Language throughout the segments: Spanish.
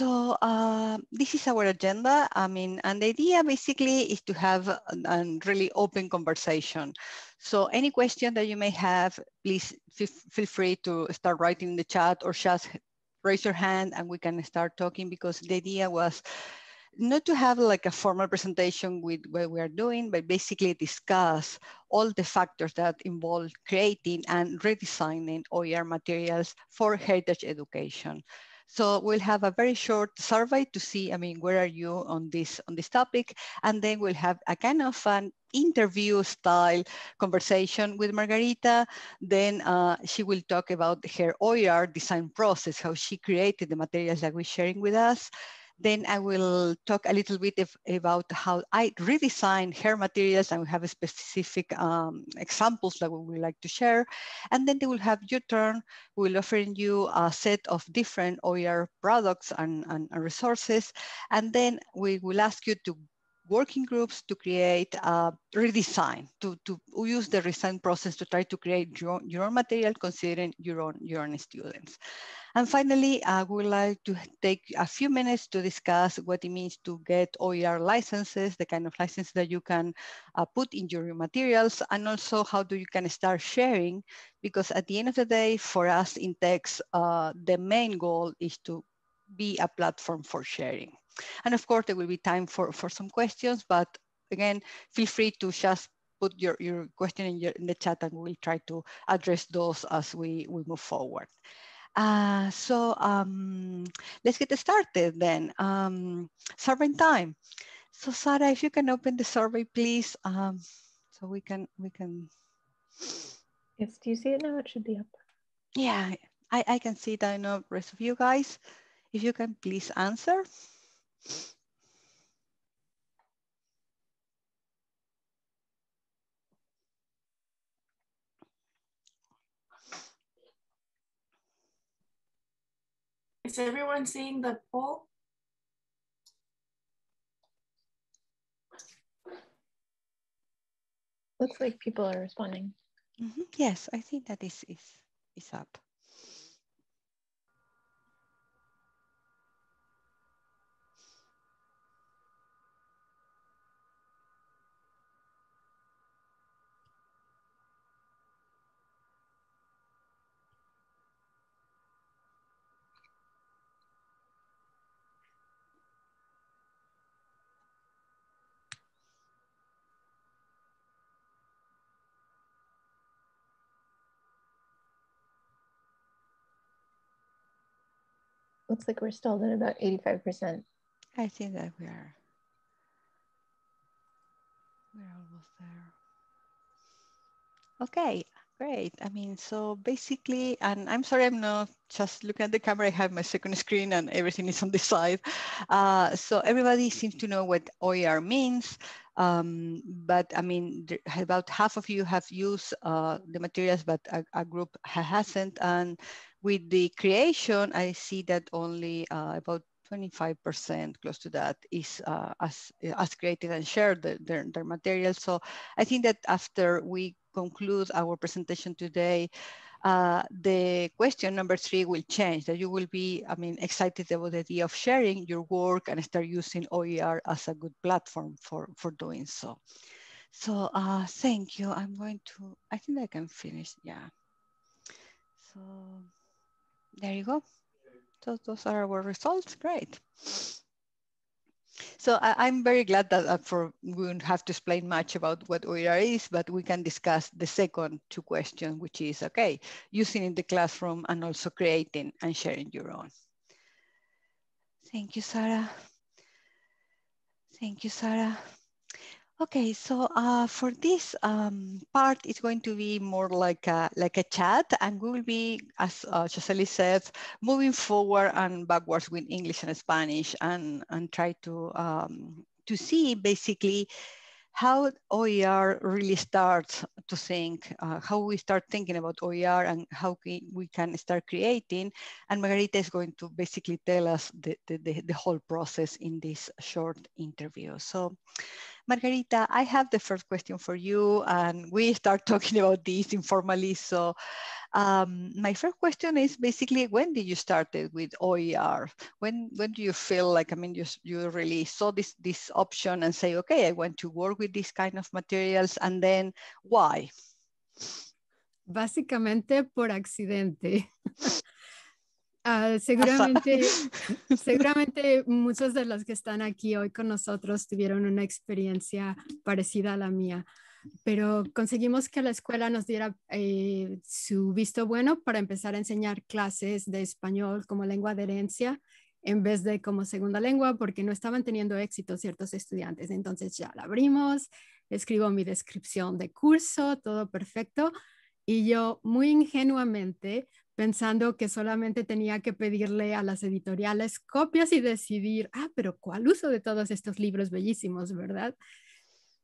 So uh, this is our agenda. I mean, and the idea basically is to have a, a really open conversation. So any question that you may have, please feel free to start writing in the chat or just raise your hand and we can start talking because the idea was not to have like a formal presentation with what we are doing, but basically discuss all the factors that involve creating and redesigning OER materials for heritage education. So we'll have a very short survey to see, I mean, where are you on this on this topic? And then we'll have a kind of an interview style conversation with Margarita. Then uh, she will talk about her OER design process, how she created the materials that we're sharing with us. Then I will talk a little bit if, about how I redesign hair materials and we have specific um, examples that we would like to share. And then they will have your turn. We'll offer you a set of different OER products and, and, and resources. And then we will ask you to working groups to create a redesign, to, to use the redesign process to try to create your, your own material considering your own, your own students. And finally, I uh, would like to take a few minutes to discuss what it means to get OER licenses, the kind of license that you can uh, put in your materials, and also how do you can start sharing, because at the end of the day, for us in text, uh, the main goal is to be a platform for sharing. And of course, there will be time for, for some questions, but again, feel free to just put your, your question in, your, in the chat and we'll try to address those as we, we move forward. Uh, so um, let's get started then. Um, survey time. So Sarah, if you can open the survey, please, um, so we can we can. Yes, do you see it now? It should be up. Yeah, I, I can see it. I know rest of you guys. If you can please answer. Is everyone seeing the poll? Looks like people are responding. Mm -hmm. Yes, I think that is is is up. looks like we're stalled at about 85%. I think that we are. We're almost there. Okay, great. I mean, so basically, and I'm sorry, I'm not just looking at the camera. I have my second screen and everything is on the side. Uh, so everybody seems to know what OER means. Um, but I mean, about half of you have used uh, the materials, but a, a group hasn't. And with the creation, I see that only uh, about 25%, close to that, is uh, as, as created and shared the, their, their material. So I think that after we conclude our presentation today, uh, the question number three will change, that you will be, I mean, excited about the idea of sharing your work and start using OER as a good platform for, for doing so. So uh, thank you. I'm going to, I think I can finish, yeah. So. There you go. So those are our results. Great. So I, am very glad that uh, for, we won't have to explain much about what OER is, but we can discuss the second two questions, which is, okay, using in the classroom and also creating and sharing your own. Thank you, Sarah. Thank you, Sarah. Okay, so uh, for this um, part, it's going to be more like a, like a chat, and we will be, as uh, said, moving forward and backwards with English and Spanish, and and try to um, to see basically how OER really starts to think, uh, how we start thinking about OER and how we, we can start creating. And Margarita is going to basically tell us the, the, the, the whole process in this short interview. So. Margarita, I have the first question for you, and we start talking about this informally. So um, my first question is basically, when did you started with OER? When when do you feel like, I mean, you, you really saw this, this option and say, okay, I want to work with this kind of materials, and then why? Básicamente por accidente. Ah, seguramente, seguramente muchos de los que están aquí hoy con nosotros tuvieron una experiencia parecida a la mía, pero conseguimos que la escuela nos diera eh, su visto bueno para empezar a enseñar clases de español como lengua de herencia en vez de como segunda lengua porque no estaban teniendo éxito ciertos estudiantes. Entonces ya la abrimos, escribo mi descripción de curso, todo perfecto. Y yo muy ingenuamente pensando que solamente tenía que pedirle a las editoriales copias y decidir, ah, pero ¿cuál uso de todos estos libros bellísimos, verdad?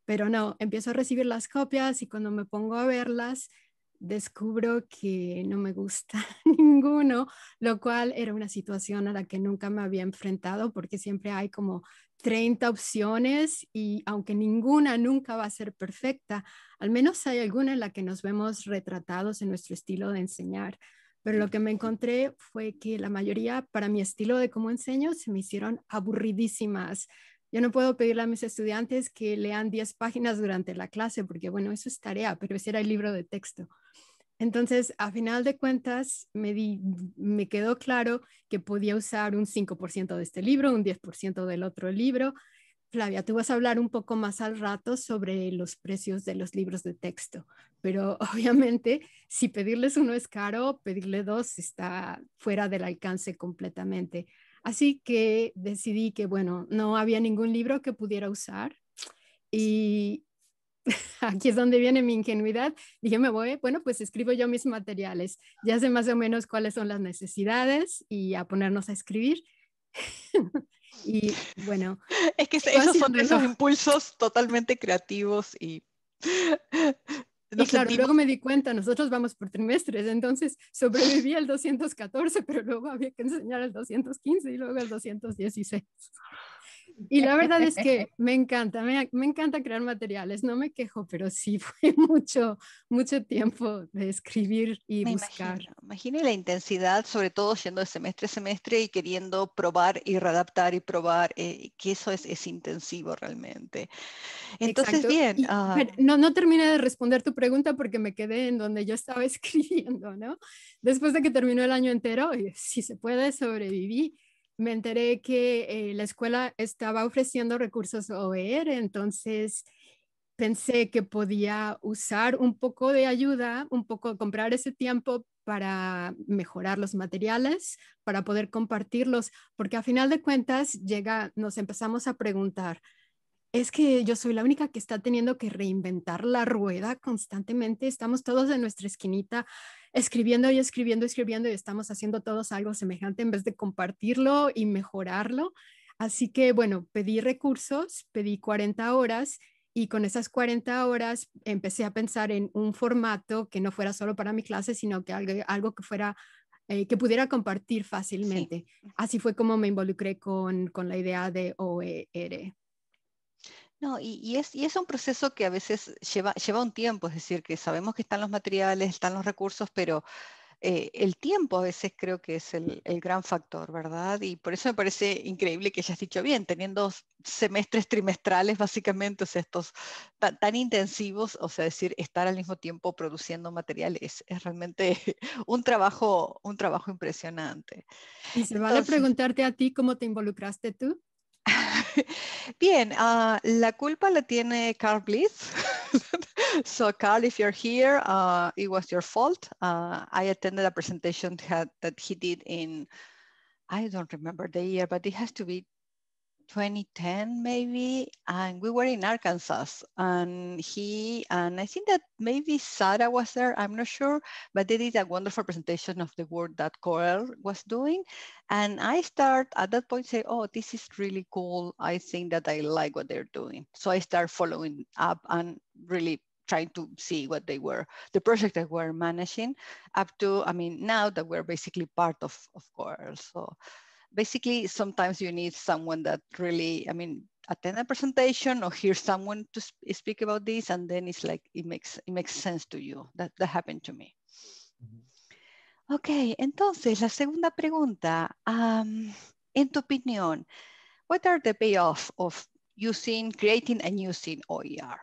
Pero no, empiezo a recibir las copias y cuando me pongo a verlas, descubro que no me gusta ninguno, lo cual era una situación a la que nunca me había enfrentado porque siempre hay como 30 opciones y aunque ninguna nunca va a ser perfecta, al menos hay alguna en la que nos vemos retratados en nuestro estilo de enseñar pero lo que me encontré fue que la mayoría, para mi estilo de cómo enseño, se me hicieron aburridísimas. Yo no puedo pedirle a mis estudiantes que lean 10 páginas durante la clase, porque bueno, eso es tarea, pero ese era el libro de texto. Entonces, a final de cuentas, me, me quedó claro que podía usar un 5% de este libro, un 10% del otro libro, Flavia, tú vas a hablar un poco más al rato sobre los precios de los libros de texto, pero obviamente si pedirles uno es caro, pedirle dos está fuera del alcance completamente. Así que decidí que, bueno, no había ningún libro que pudiera usar y aquí es donde viene mi ingenuidad. Dije, me voy, bueno, pues escribo yo mis materiales, ya sé más o menos cuáles son las necesidades y a ponernos a escribir. Y bueno. Es que esos son esos impulsos totalmente creativos y. luego me di cuenta, nosotros vamos por trimestres, entonces sobreviví al 214, pero luego había que enseñar al 215 y luego al 216. Y la verdad es que me encanta, me, encanta crear materiales, no me quejo, pero sí fue mucho, mucho tiempo de escribir y buscar. Imagino, la intensidad, sobre todo yendo de semestre a semestre y queriendo probar y readaptar y probar, eh, que eso es, es, intensivo realmente. Entonces, bien. Ah, no, no terminé de responder tu pregunta porque me quedé en donde yo estaba escribiendo, ¿no? Después de que terminó el año entero, y, si se puede, sobreviví me enteré que eh, la escuela estaba ofreciendo recursos OER, entonces pensé que podía usar un poco de ayuda, un poco comprar ese tiempo para mejorar los materiales, para poder compartirlos, porque a final de cuentas llega, nos empezamos a preguntar, es que yo soy la única que está teniendo que reinventar la rueda constantemente, estamos todos en nuestra esquinita escribiendo y escribiendo, escribiendo y estamos haciendo todos algo semejante en vez de compartirlo y mejorarlo. Así que bueno, pedí recursos, pedí 40 horas y con esas 40 horas empecé a pensar en un formato que no fuera solo para mi clase, sino que algo, que fuera eh, que pudiera compartir fácilmente. Así fue como me involucré con, con la idea de OER. No, y, es, un proceso que a veces lleva, lleva un tiempo, es decir, que sabemos que están los materiales, están los recursos, pero eh, el tiempo a veces creo que es el, gran factor, ¿verdad? Y por eso me parece increíble que hayas dicho bien, teniendo semestres trimestrales básicamente, o sea, estos tan, intensivos, o sea, decir, estar al mismo tiempo produciendo materiales, es, realmente un trabajo, un trabajo impresionante. Y se vale preguntarte a ti cómo te involucraste tú. Bien, uh, la culpa la tiene Carl Blitz. so Carl, if you're here, uh, it was your fault. Uh, I attended a presentation that, that he did in, I don't remember the year, but it has to be 2010 maybe, and we were in Arkansas. And he, and I think that maybe Sarah was there, I'm not sure, but they did a wonderful presentation of the work that Coral was doing. And I start at that point say, oh, this is really cool. I think that I like what they're doing. So I start following up and really trying to see what they were, the project that we're managing up to, I mean, now that we're basically part of, of Coral. So basically sometimes you need someone that really, I mean, attend a presentation or hear someone to sp speak about this, and then it's like it makes it makes sense to you. That that happened to me. Mm-hmm. Ok, entonces la segunda pregunta, um, en tu opinión, what are the payoffs of using, creating and using OER?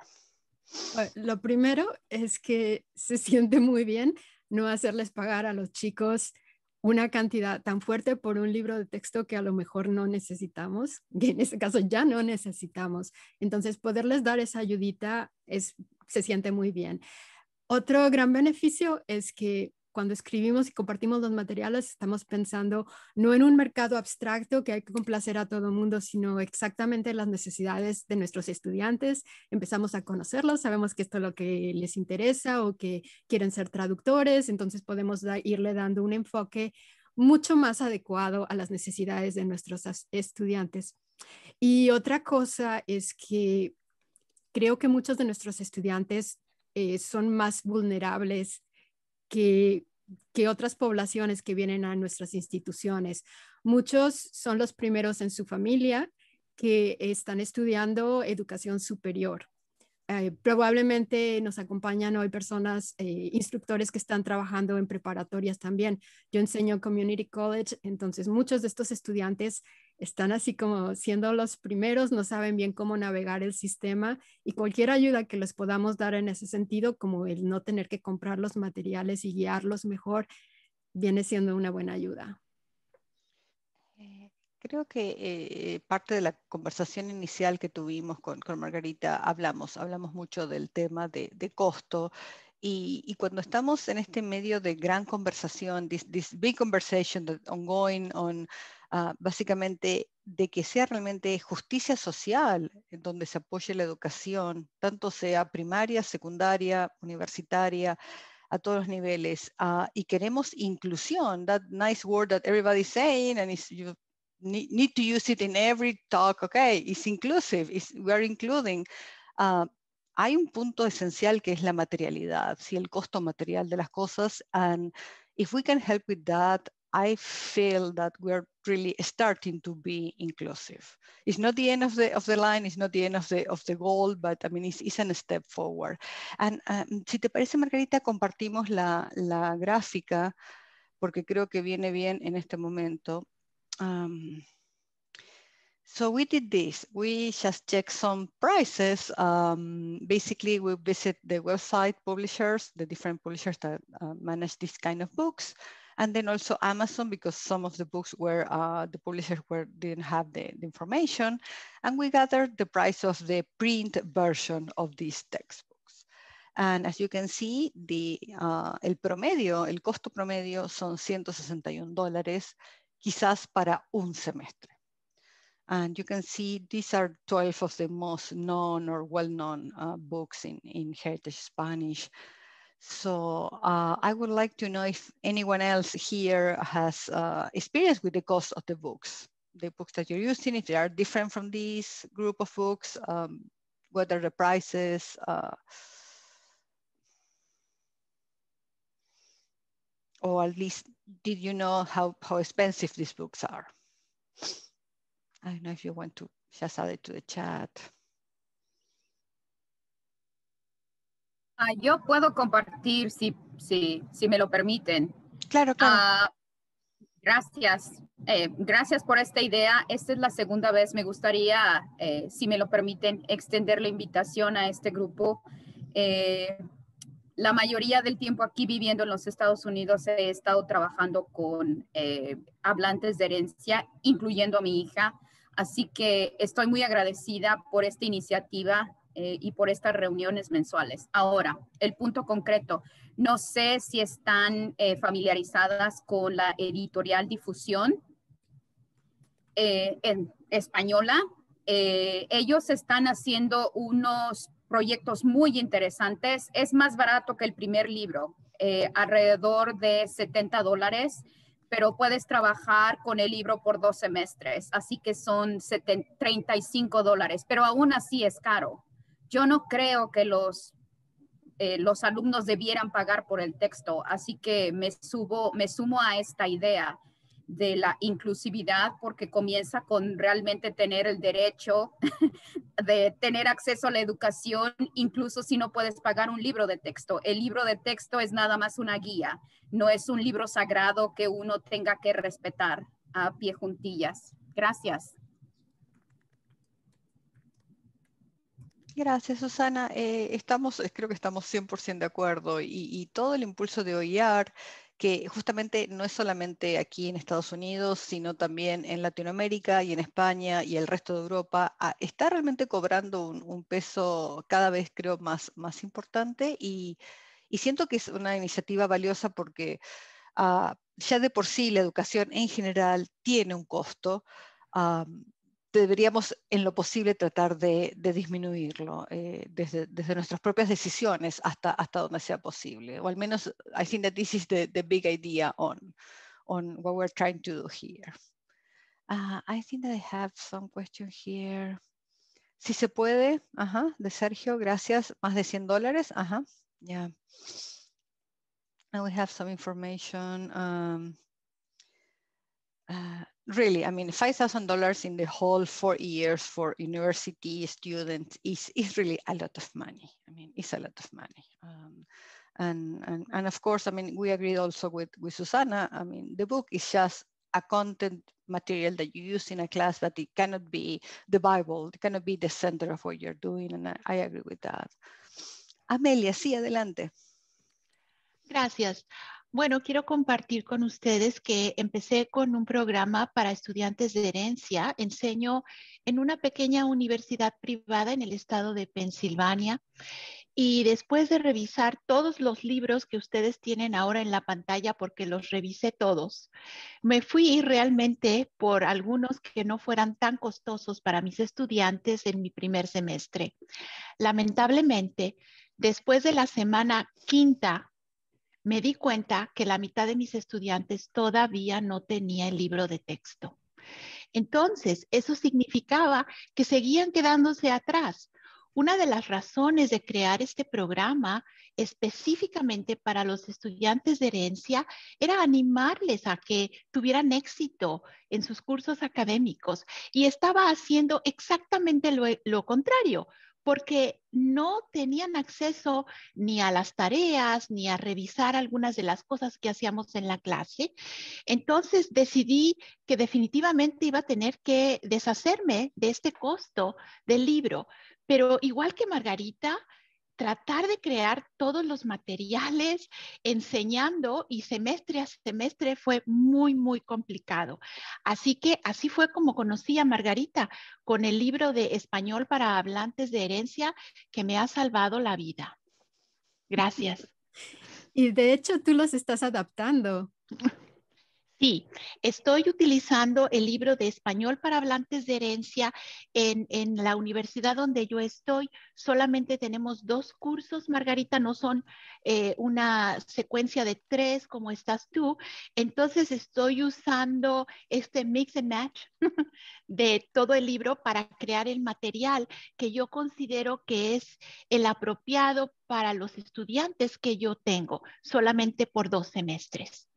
Lo primero es que se siente muy bien no hacerles pagar a los chicos una cantidad tan fuerte por un libro de texto que a lo mejor no necesitamos, que en ese caso ya no necesitamos. Entonces, poderles dar esa ayudita es, se siente muy bien. Otro gran beneficio es que cuando escribimos y compartimos los materiales, estamos pensando no en un mercado abstracto que hay que complacer a todo el mundo, sino exactamente las necesidades de nuestros estudiantes. Empezamos a conocerlos, sabemos que esto es lo que les interesa o que quieren ser traductores, entonces podemos irle dando un enfoque mucho más adecuado a las necesidades de nuestros estudiantes. Y otra cosa es que creo que muchos de nuestros estudiantes eh, son más vulnerables que, otras poblaciones que vienen a nuestras instituciones. Muchos son los primeros en su familia que están estudiando educación superior. Eh, probablemente nos acompañan hoy personas, eh, instructores que están trabajando en preparatorias también. Yo enseño Community College, entonces muchos de estos estudiantes están así como siendo los primeros, no saben bien cómo navegar el sistema y cualquier ayuda que les podamos dar en ese sentido, como el no tener que comprar los materiales y guiarlos mejor, viene siendo una buena ayuda. Eh, creo que eh, parte de la conversación inicial que tuvimos con, con Margarita hablamos, hablamos mucho del tema de, de costo y, y, cuando estamos en este medio de gran conversación, this, this big conversation that ongoing on Ah, básicamente de que sea realmente justicia social en donde se apoye la educación, tanto sea primaria, secundaria, universitaria, a todos los niveles. Ah, y queremos inclusión, that nice word that everybody's saying and you need, to use it in every talk, okay, it's inclusive, including. Ah, hay un punto esencial que es la materialidad, si el costo material de las cosas. And if we can help with that, I feel that we're really starting to be inclusive. It's not the end of the of the line, it's not the end of the of the goal, but I mean it's, it's a step forward. And um, si te parece, Margarita, compartimos la, la, gráfica porque creo que viene bien en este momento. Um, so we did this. We just checked some prices. Um, basically, we visit the website publishers, the different publishers that uh, manage this kind of books and then also Amazon because some of the books were uh, the publishers were didn't have the, the, information, and we gathered the price of the print version of these textbooks. And as you can see, the uh, el promedio, el costo promedio son 161 dólares, quizás para un semestre. And you can see these are 12 of the most known or well-known uh, books in, in heritage Spanish. So uh, I would like to know if anyone else here has uh, experience with the cost of the books, the books that you're using, if they are different from these group of books, um, what are the prices? Uh, or at least, did you know how, how expensive these books are? I don't know if you want to just add it to the chat. Ah, yo puedo compartir si, si, si me lo permiten. Claro, claro. Ah, gracias. Eh, gracias por esta idea. Esta es la segunda vez. Me gustaría, eh, si me lo permiten, extender la invitación a este grupo. Eh, la mayoría del tiempo aquí viviendo en los Estados Unidos he estado trabajando con hablantes de herencia, incluyendo a mi hija. Así que estoy muy agradecida por esta iniciativa eh, y por estas reuniones mensuales. Ahora, el punto concreto, no sé si están eh, familiarizadas con la editorial difusión eh, en española. ellos están haciendo unos proyectos muy interesantes. Es más barato que el primer libro, alrededor de 70 dólares pero puedes trabajar con el libro por dos semestres, así que son 35 dólares, pero aún así es caro. Yo no creo que los, eh, los alumnos debieran pagar por el texto, así que me, subo, me sumo a esta idea de la inclusividad porque comienza con realmente tener el derecho de tener acceso a la educación, incluso si no puedes pagar un libro de texto. El libro de texto es nada más una guía, no es un libro sagrado que uno tenga que respetar a pie juntillas. Gracias. Gracias, Susana. Eh, estamos, eh, creo que estamos 100% de acuerdo y, todo el impulso de OIAR, que justamente no es solamente aquí en Estados Unidos, sino también en Latinoamérica y en España y el resto de Europa, ah, está realmente cobrando un, peso cada vez, creo, más, más importante y, siento que es una iniciativa valiosa porque ah, ya de por sí la educación en general tiene un costo deberíamos en lo posible tratar de, de disminuirlo eh, desde, desde, nuestras propias decisiones hasta, hasta donde sea posible. O al menos, I think that this is the, the big idea on, on what we're trying to do here. Ah, I think that I have some question here. Si se puede, ajá, de Sergio, gracias, más de 100 dólares, ajá, ya we have some information. Um, ah, really, I mean, $5,000 in the whole four years for university students is, is really a lot of money. I mean, it's a lot of money. Um, and, and, and of course, I mean, we agreed also with, with Susanna, I mean, the book is just a content material that you use in a class, but it cannot be the Bible, it cannot be the center of what you're doing, and I, I agree with that. Amelia, sí, adelante. Gracias. Bueno, quiero compartir con ustedes que empecé con un programa para estudiantes de herencia. Enseño en una pequeña universidad privada en el estado de Pensilvania. Y después de revisar todos los libros que ustedes tienen ahora en la pantalla, porque los revisé todos, me fui realmente por algunos que no fueran tan costosos para mis estudiantes en mi primer semestre. Lamentablemente, después de la semana quinta me di cuenta que la mitad de mis estudiantes todavía no tenía el libro de texto. Entonces, eso significaba que seguían quedándose atrás. Una de las razones de crear este programa específicamente para los estudiantes de herencia era animarles a que tuvieran éxito en sus cursos académicos y estaba haciendo exactamente lo, contrario porque no tenían acceso ni a las tareas, ni a revisar algunas de las cosas que hacíamos en la clase. Entonces decidí que definitivamente iba a tener que deshacerme de este costo del libro. Pero igual que Margarita, tratar de crear todos los materiales enseñando y semestre a semestre fue muy, muy complicado. Así que así fue como conocí a Margarita con el libro de español para hablantes de herencia que me ha salvado la vida. Gracias. Y de hecho tú los estás adaptando. Sí, estoy utilizando el libro de español para hablantes de herencia en, la universidad donde yo estoy. Solamente tenemos dos cursos, Margarita, no son eh, una secuencia de tres como estás tú. Entonces estoy usando este mix and match de todo el libro para crear el material que yo considero que es el apropiado para los estudiantes que yo tengo, solamente por dos semestres.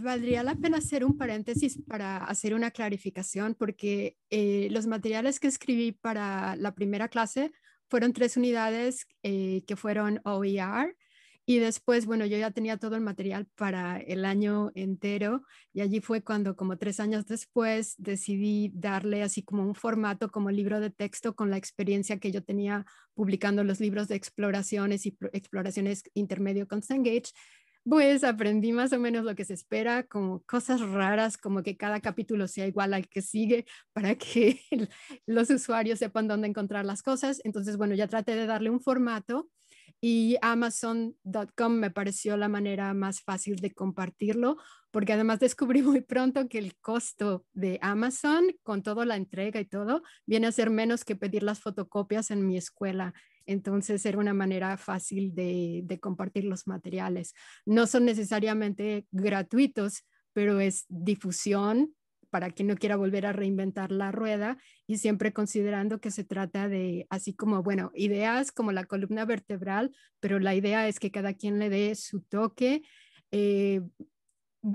Valdría la pena hacer un paréntesis para hacer una clarificación, porque eh, los materiales que escribí para la primera clase fueron tres unidades eh, que fueron OER. Y después, bueno, yo ya tenía todo el material para el año entero y allí fue cuando, como tres años después, decidí darle así como un formato como libro de texto con la experiencia que yo tenía publicando los libros de exploraciones y exploraciones intermedio con Cengage pues aprendí más o menos lo que se espera, como cosas raras, como que cada capítulo sea igual al que sigue para que los usuarios sepan dónde encontrar las cosas. Entonces, bueno, ya traté de darle un formato y amazon.com me pareció la manera más fácil de compartirlo, porque además descubrí muy pronto que el costo de Amazon, con toda la entrega y todo, viene a ser menos que pedir las fotocopias en mi escuela. Entonces era una manera fácil de, compartir los materiales. No son necesariamente gratuitos, pero es difusión para quien no quiera volver a reinventar la rueda y siempre considerando que se trata de, así como, bueno, ideas como la columna vertebral, pero la idea es que cada quien le dé su toque, eh,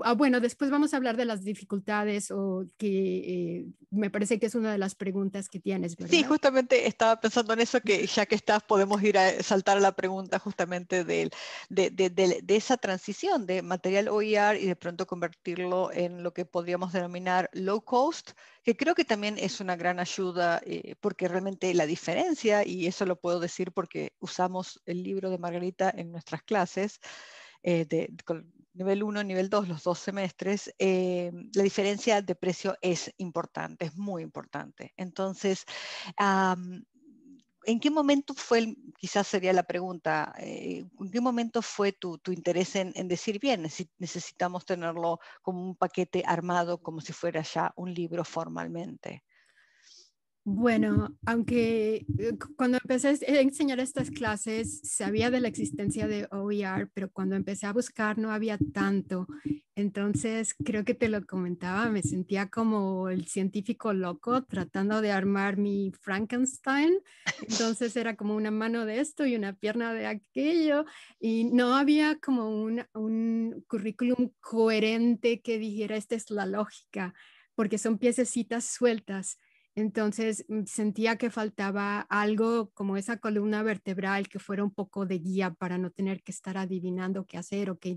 Ah, bueno, después vamos a hablar de las dificultades o que eh, me parece que es una de las preguntas que tienes. Sí, justamente estaba pensando en eso, que ya que estás podemos ir a saltar a la pregunta justamente de, de, de, de esa transición de material OER y de pronto convertirlo en lo que podríamos denominar low cost, que creo que también es una gran ayuda eh, porque realmente la diferencia, y eso lo puedo decir porque usamos el libro de Margarita en nuestras clases, eh, de, nivel 1, nivel 2, los dos semestres, eh, la diferencia de precio es importante, es muy importante. Entonces, ¿en qué momento fue, quizás sería la pregunta, eh, ¿en qué momento fue tu, interés en, en, decir, bien, necesitamos tenerlo como un paquete armado, como si fuera ya un libro formalmente? Bueno, aunque eh, cuando empecé a enseñar estas clases, sabía de la existencia de OER, pero cuando empecé a buscar no había tanto. Entonces, creo que te lo comentaba, me sentía como el científico loco tratando de armar mi Frankenstein. Entonces era como una mano de esto y una pierna de aquello. Y no había como un, un currículum coherente que dijera, esta es la lógica, porque son piececitas sueltas entonces mm, sentía que faltaba algo como esa columna vertebral que fuera un poco de guía para no tener que estar adivinando qué hacer o qué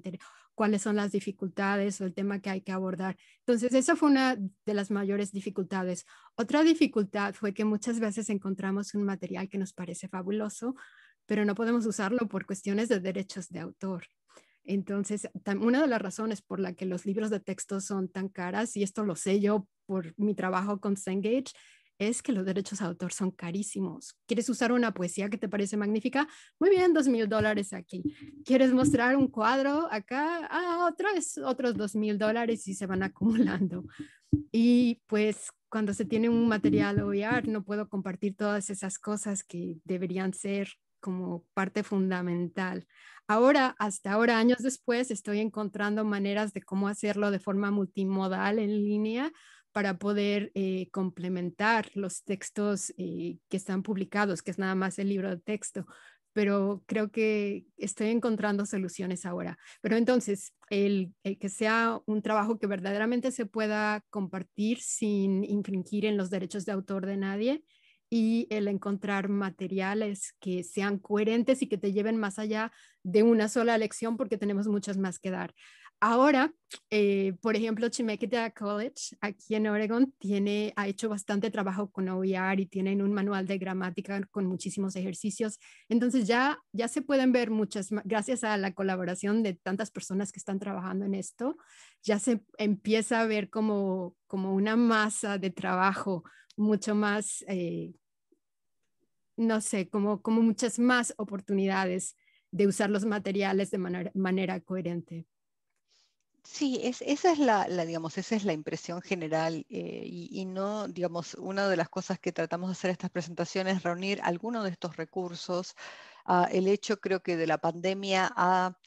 cuáles son las dificultades o el tema que hay que abordar. Entonces esa fue una de las mayores dificultades. Otra dificultad fue que muchas veces encontramos un material que nos parece fabuloso, pero no podemos usarlo por cuestiones de derechos de autor. Entonces, una de las razones por la que los libros de texto son tan caras, y esto lo sé yo por mi trabajo con Cengage, es que los derechos de autor son carísimos. ¿Quieres usar una poesía que te parece magnífica? Muy bien, dos mil dólares aquí. ¿Quieres mostrar un cuadro acá? Ah, otra es otros dos mil dólares y se van acumulando. Y pues cuando se tiene un material OER, no puedo compartir todas esas cosas que deberían ser como parte fundamental. Ahora, hasta ahora, años después, estoy encontrando maneras de cómo hacerlo de forma multimodal en línea para poder eh, complementar los textos eh, que están publicados, que es nada más el libro de texto, pero creo que estoy encontrando soluciones ahora. Pero entonces, el, que sea un trabajo que verdaderamente se pueda compartir sin infringir en los derechos de autor de nadie, y el encontrar materiales que sean coherentes y que te lleven más allá de una sola lección porque tenemos muchas más que dar. Ahora, eh, por ejemplo, Chimequita College aquí en Oregon tiene, ha hecho bastante trabajo con OER y tienen un manual de gramática con muchísimos ejercicios. Entonces ya, ya se pueden ver muchas, gracias a la colaboración de tantas personas que están trabajando en esto, ya se empieza a ver como, como una masa de trabajo mucho más eh, no sé, como, como muchas más oportunidades de usar los materiales de manera, coherente. Sí, es, esa es la, digamos, esa es la impresión general eh, y, no, digamos, una de las cosas que tratamos de hacer en estas presentaciones es reunir alguno de estos recursos. Ah, el hecho creo que de la pandemia ha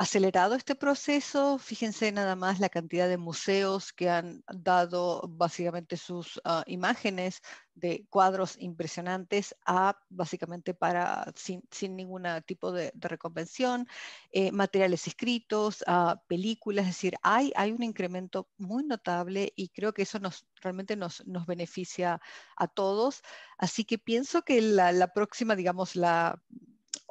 acelerado este proceso. Fíjense nada más la cantidad de museos que han dado básicamente sus ah, imágenes de cuadros impresionantes a básicamente para sin, ningún tipo de, reconvención, eh, materiales escritos, ah, películas, es decir, hay, hay un incremento muy notable y creo que eso nos, realmente nos, nos beneficia a todos. Así que pienso que la, la próxima, digamos, la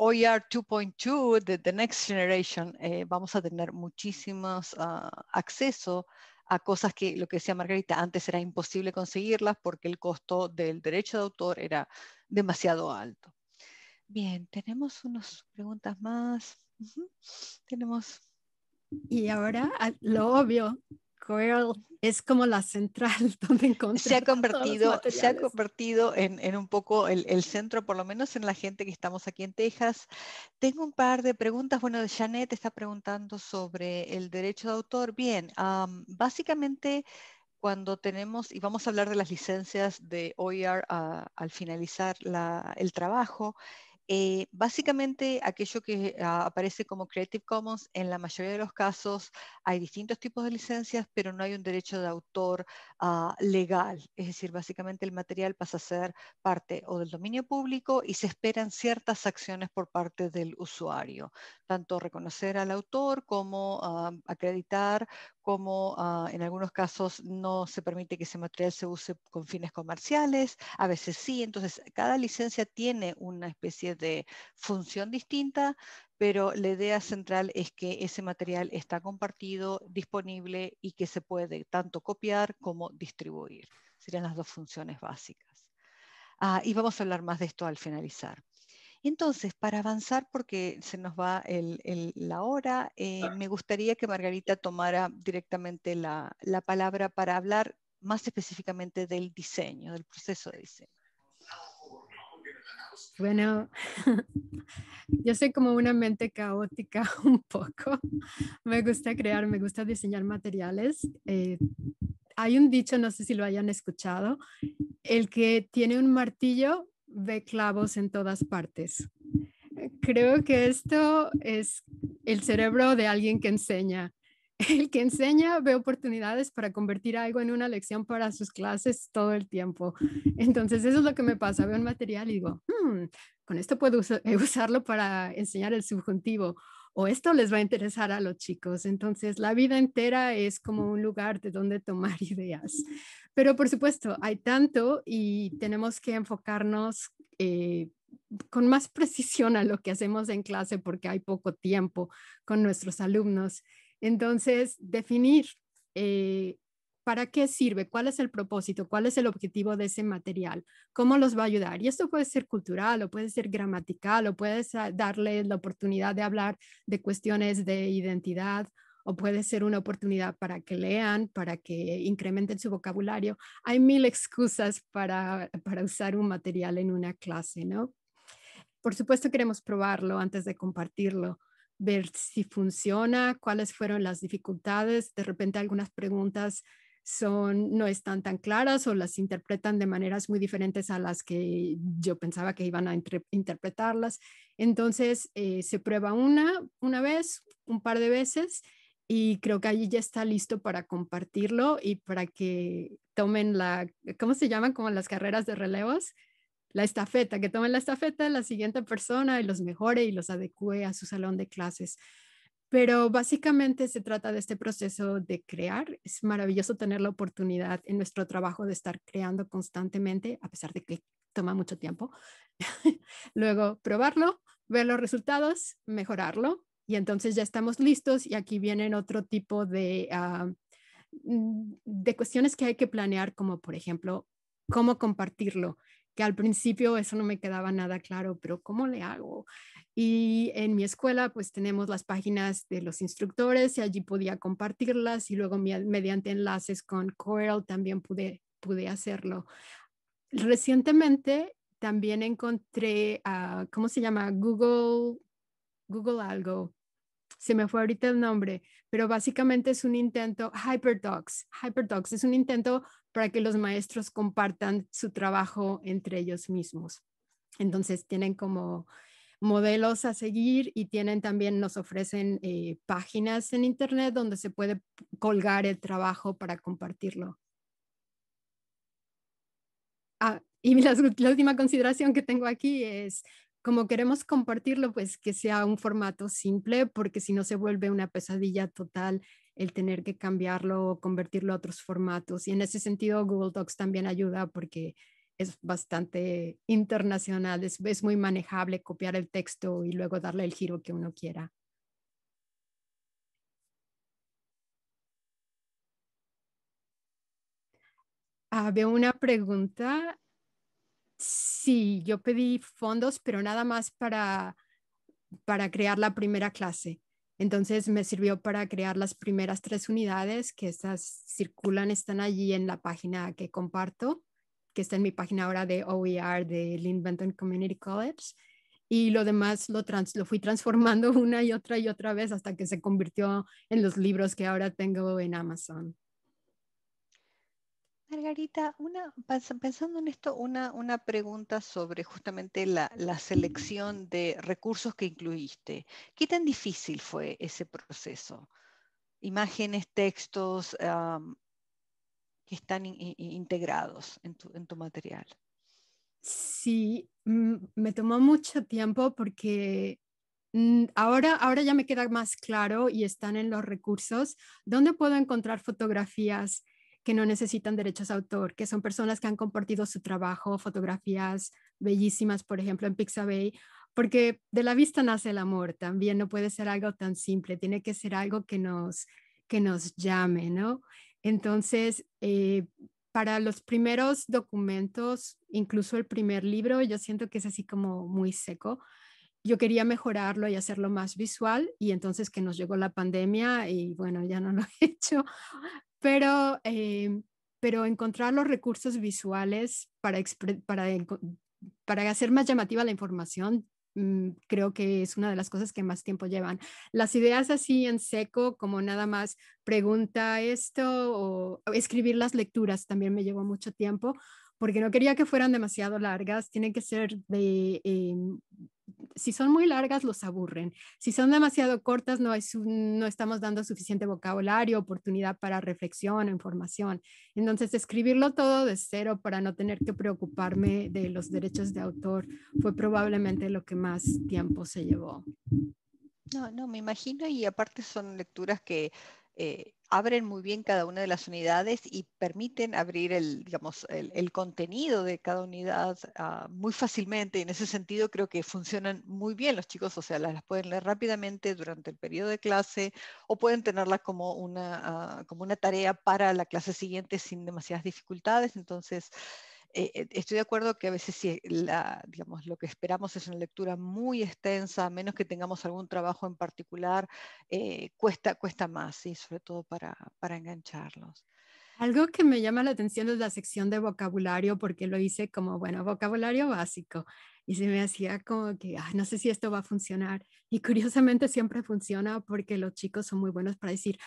OER 2.2 de The Next Generation, eh, vamos a tener muchísimo ah, acceso a cosas que, lo que decía Margarita, antes era imposible conseguirlas porque el costo del derecho de autor era demasiado alto. Bien, tenemos unas preguntas más. Tenemos. Y ahora, ah, lo obvio, Girl es como la central donde encontramos. Se ha convertido, se ha convertido en, un poco el, centro, por lo menos en la gente que estamos aquí en Texas. Tengo un par de preguntas. Bueno, Janet está preguntando sobre el derecho de autor. Bien, básicamente cuando tenemos, y vamos a hablar de las licencias de OER ah, al finalizar el trabajo, eh, básicamente, aquello que ah, aparece como Creative Commons, en la mayoría de los casos hay distintos tipos de licencias, pero no hay un derecho de autor ah, legal. Es decir, básicamente el material pasa a ser parte o del dominio público y se esperan ciertas acciones por parte del usuario, tanto reconocer al autor como ah, acreditar como ah, en algunos casos no se permite que ese material se use con fines comerciales, a veces sí, entonces cada licencia tiene una especie de función distinta, pero la idea central es que ese material está compartido, disponible y que se puede tanto copiar como distribuir. Serían las dos funciones básicas. Ah, y vamos a hablar más de esto al finalizar. Entonces, para avanzar, porque se nos va la hora, eh, me gustaría que Margarita tomara directamente la, palabra para hablar más específicamente del diseño, del proceso de diseño. Bueno, yo soy como una mente caótica un poco. Me gusta crear, me gusta diseñar materiales. Eh, hay un dicho, no sé si lo hayan escuchado, el que tiene un martillo ve clavos en todas partes. Eh, creo que esto es el cerebro de alguien que enseña. El que enseña ve oportunidades para convertir algo en una lección para sus clases todo el tiempo. Entonces, eso es lo que me pasa. Veo un material y digo, hmm, con esto puedo usarlo para enseñar el subjuntivo o esto les va a interesar a los chicos. Entonces, la vida entera es como un lugar de donde tomar ideas. Pero por supuesto, hay tanto y tenemos que enfocarnos. Eh, con más precisión a lo que hacemos en clase porque hay poco tiempo con nuestros alumnos. Entonces, definir eh, ¿Para qué sirve? ¿Cuál es el propósito? ¿Cuál es el objetivo de ese material? ¿Cómo los va a ayudar? Y esto puede ser cultural o puede ser gramatical o puede darle la oportunidad de hablar de cuestiones de identidad o puede ser una oportunidad para que lean, para que incrementen su vocabulario. Hay mil excusas para, para usar un material en una clase, ¿no? Por supuesto queremos probarlo antes de compartirlo ver si funciona, cuáles fueron las dificultades, de repente algunas preguntas no están tan claras o las interpretan de maneras muy diferentes a las que yo pensaba que iban a interpretarlas. Entonces, eh, se prueba una, una vez, un par de veces y creo que allí ya está listo para compartirlo y para que tomen la, ¿cómo se llaman? Como las carreras de relevos, la estafeta, que tomen la estafeta de la siguiente persona y los mejore y los adecue a su salón de clases. Pero básicamente se trata de este proceso de crear. Es maravilloso tener la oportunidad en nuestro trabajo de estar creando constantemente, a pesar de que toma mucho tiempo. Luego probarlo, ver los resultados, mejorarlo y entonces ya estamos listos y aquí vienen otro tipo de, ah, mm, de cuestiones que hay que planear, como por ejemplo, cómo compartirlo, que al principio eso no me quedaba nada claro, pero ¿cómo le hago? Y en mi escuela pues tenemos las páginas de los instructores y allí podía compartirlas y luego mediante enlaces con Corel también pude, pude hacerlo. Recientemente también encontré, ¿cómo se llama? Google, Google algo se me fue ahorita el nombre, pero básicamente es un intento, HyperDocs, HyperDocs, es un intento para que los maestros compartan su trabajo entre ellos mismos. Entonces tienen como modelos a seguir y tienen también, nos ofrecen eh, páginas en internet donde se puede colgar el trabajo para compartirlo. Ah, y la, última consideración que tengo aquí es como queremos compartirlo, pues que sea un formato simple, porque si no se vuelve una pesadilla total el tener que cambiarlo o convertirlo a otros formatos. Y en ese sentido, Google Docs también ayuda porque es bastante internacional, es, muy manejable copiar el texto y luego darle el giro que uno quiera. Ah, veo una pregunta Sí, yo pedí fondos, pero nada más para, para crear la primera clase. Entonces me sirvió para crear las primeras tres unidades que estas circulan, están allí en la página que comparto, que está en mi página ahora de OER de Lynn Benton Community College. Y lo demás lo fui transformando una y otra y otra vez hasta que se convirtió en los libros que ahora tengo en Amazon. Margarita, una, pensando en esto, una, pregunta sobre justamente la, selección de recursos que incluiste. ¿Qué tan difícil fue ese proceso? Imágenes, textos que están integrados en tu, material. Sí, mm, me tomó mucho tiempo porque mm, Ahora, ahora ya me queda más claro y están en los recursos, dónde puedo encontrar fotografías que no necesitan derechos de autor, que son personas que han compartido su trabajo, fotografías bellísimas, por ejemplo, en Pixabay, porque de la vista nace el amor también, no puede ser algo tan simple, tiene que ser algo que nos, que nos llame, ¿no? Entonces, eh, para los primeros documentos, incluso el primer libro, yo siento que es así como muy seco, yo quería mejorarlo y hacerlo más visual y entonces que nos llegó la pandemia y bueno, ya no lo he hecho, pero, em, pero encontrar los recursos visuales para, para, para hacer más llamativa la información mm, creo que es una de las cosas que más tiempo llevan. Las ideas así en seco, como nada más pregunta esto o escribir las lecturas también me llevó mucho tiempo porque no quería que fueran demasiado largas, tienen que ser de em, si son muy largas, los aburren. Si son demasiado cortas, no, es, no estamos dando suficiente vocabulario, oportunidad para reflexión o información. Entonces, escribirlo todo de cero para no tener que preocuparme de los derechos de autor fue probablemente lo que más tiempo se llevó. No, no, me imagino y aparte son lecturas que eh, abren muy bien cada una de las unidades y permiten abrir el, digamos, el, contenido de cada unidad ah, muy fácilmente. y En ese sentido, creo que funcionan muy bien los chicos, o sea, las, pueden leer rápidamente durante el periodo de clase o pueden tenerlas como una, ah, como una tarea para la clase siguiente sin demasiadas dificultades. Entonces, eh, eh, estoy de acuerdo que a veces si digamos, lo que esperamos es una lectura muy extensa, a menos que tengamos algún trabajo en particular, eh, cuesta, cuesta más, sobre todo para, engancharlos. Algo que me llama la atención es la sección de vocabulario, porque lo hice como, bueno, vocabulario básico. Y se me hacía como que, ah, no sé si esto va a funcionar. Y curiosamente siempre funciona porque los chicos son muy buenos para decir,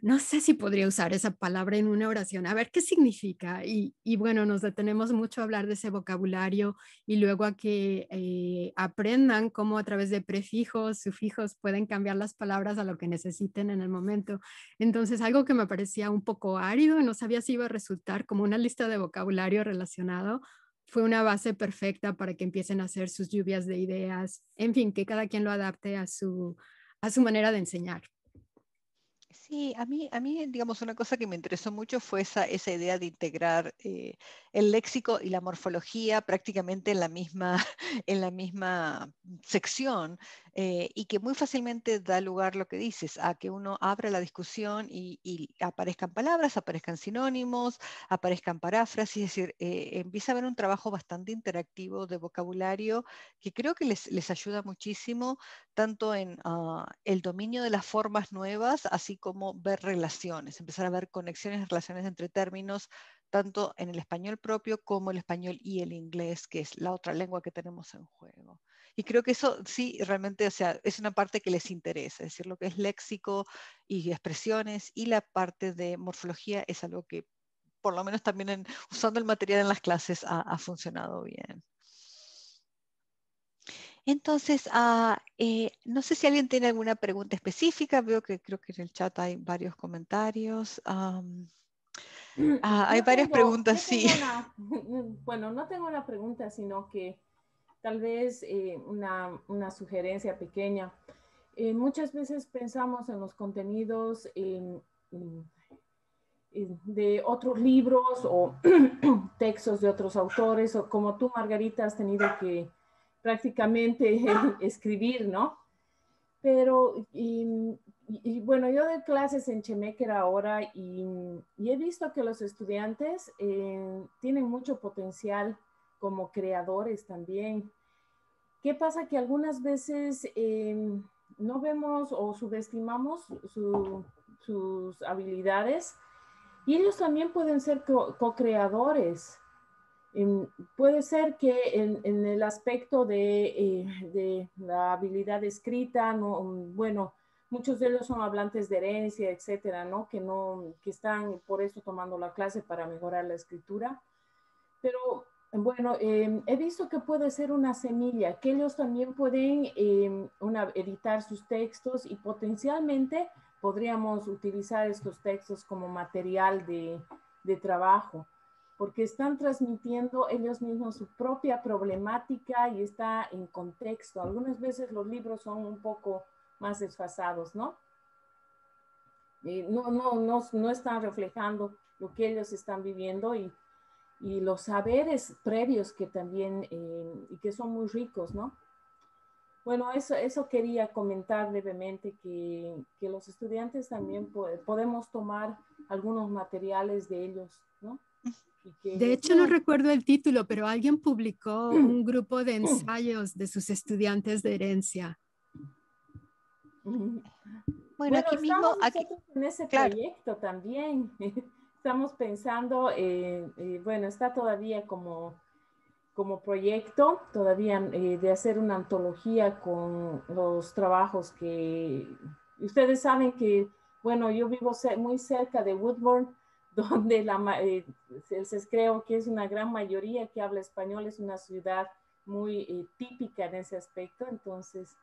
no sé si podría usar esa palabra en una oración, a ver qué significa. Y, bueno, nos detenemos mucho a hablar de ese vocabulario y luego a que eh, aprendan cómo a través de prefijos, sufijos, pueden cambiar las palabras a lo que necesiten en el momento. Entonces, algo que me parecía un poco árido, no sabía si iba a resultar como una lista de vocabulario relacionado, fue una base perfecta para que empiecen a hacer sus lluvias de ideas, en fin, que cada quien lo adapte a su, a su manera de enseñar. Sí, a mí, a mí, digamos, una cosa que me interesó mucho fue esa, idea de integrar eh, el léxico y la morfología prácticamente en la misma, en la misma sección, eh, y que muy fácilmente da lugar lo que dices, a que uno abra la discusión y, aparezcan palabras, aparezcan sinónimos, aparezcan paráfrasis, es decir, eh, empieza a ver un trabajo bastante interactivo de vocabulario que creo que les, ayuda muchísimo tanto en ah, el dominio de las formas nuevas, así como ver relaciones, empezar a ver conexiones, relaciones entre términos, tanto en el español propio como el español y el inglés, que es la otra lengua que tenemos en juego. Y creo que eso sí, realmente, o sea, es una parte que les interesa, es decir, lo que es léxico y expresiones y la parte de morfología es algo que, por lo menos también usando el material en las clases, ha, funcionado bien. Entonces, ah, eh, no sé si alguien tiene alguna pregunta específica. Veo que creo que en el chat hay varios comentarios. Mm, ah, hay varias preguntas, sí. bueno, no tengo una pregunta, sino que Tal vez eh, una, sugerencia pequeña. Eh, muchas veces pensamos en los contenidos de otros libros o textos de otros autores, o como tú, Margarita, has tenido que prácticamente escribir, ¿no? Pero, bueno, yo doy clases en Chemeker ahora y, he visto que los estudiantes eh, tienen mucho potencial como creadores también. ¿Qué pasa? Que algunas veces em, no vemos o subestimamos sus habilidades y ellos también pueden ser co-creadores. Em, puede ser que en, el aspecto de, eh, de, la habilidad escrita, no, mm, bueno, muchos de ellos son hablantes de herencia, etcétera, ¿no? Que, no, que están por eso tomando la clase para mejorar la escritura. Pero bueno, em, he visto que puede ser una semilla, que ellos también pueden em, editar sus textos y potencialmente podríamos utilizar estos textos como material de, trabajo, porque están transmitiendo ellos mismos su propia problemática y está en contexto. Algunas veces los libros son un poco más desfasados, ¿no? no, no, no están reflejando lo que ellos están viviendo y y los saberes previos que también, eh, y que son muy ricos, ¿no? Bueno, eso, eso quería comentar brevemente, que, que los estudiantes también podemos tomar algunos materiales de ellos, ¿no? de hecho, no recuerdo el título, pero alguien publicó un grupo de ensayos de sus estudiantes de herencia. Bueno, aquí mismo, aquí, en ese proyecto también. estamos pensando, eh, bueno, está todavía como, como proyecto, todavía eh, de hacer una antología con los trabajos que ustedes saben que, bueno, yo vivo muy cerca de Woodburn, donde la, eh, se creo que es una gran mayoría que habla español, es una ciudad muy típica en ese aspecto, entonces...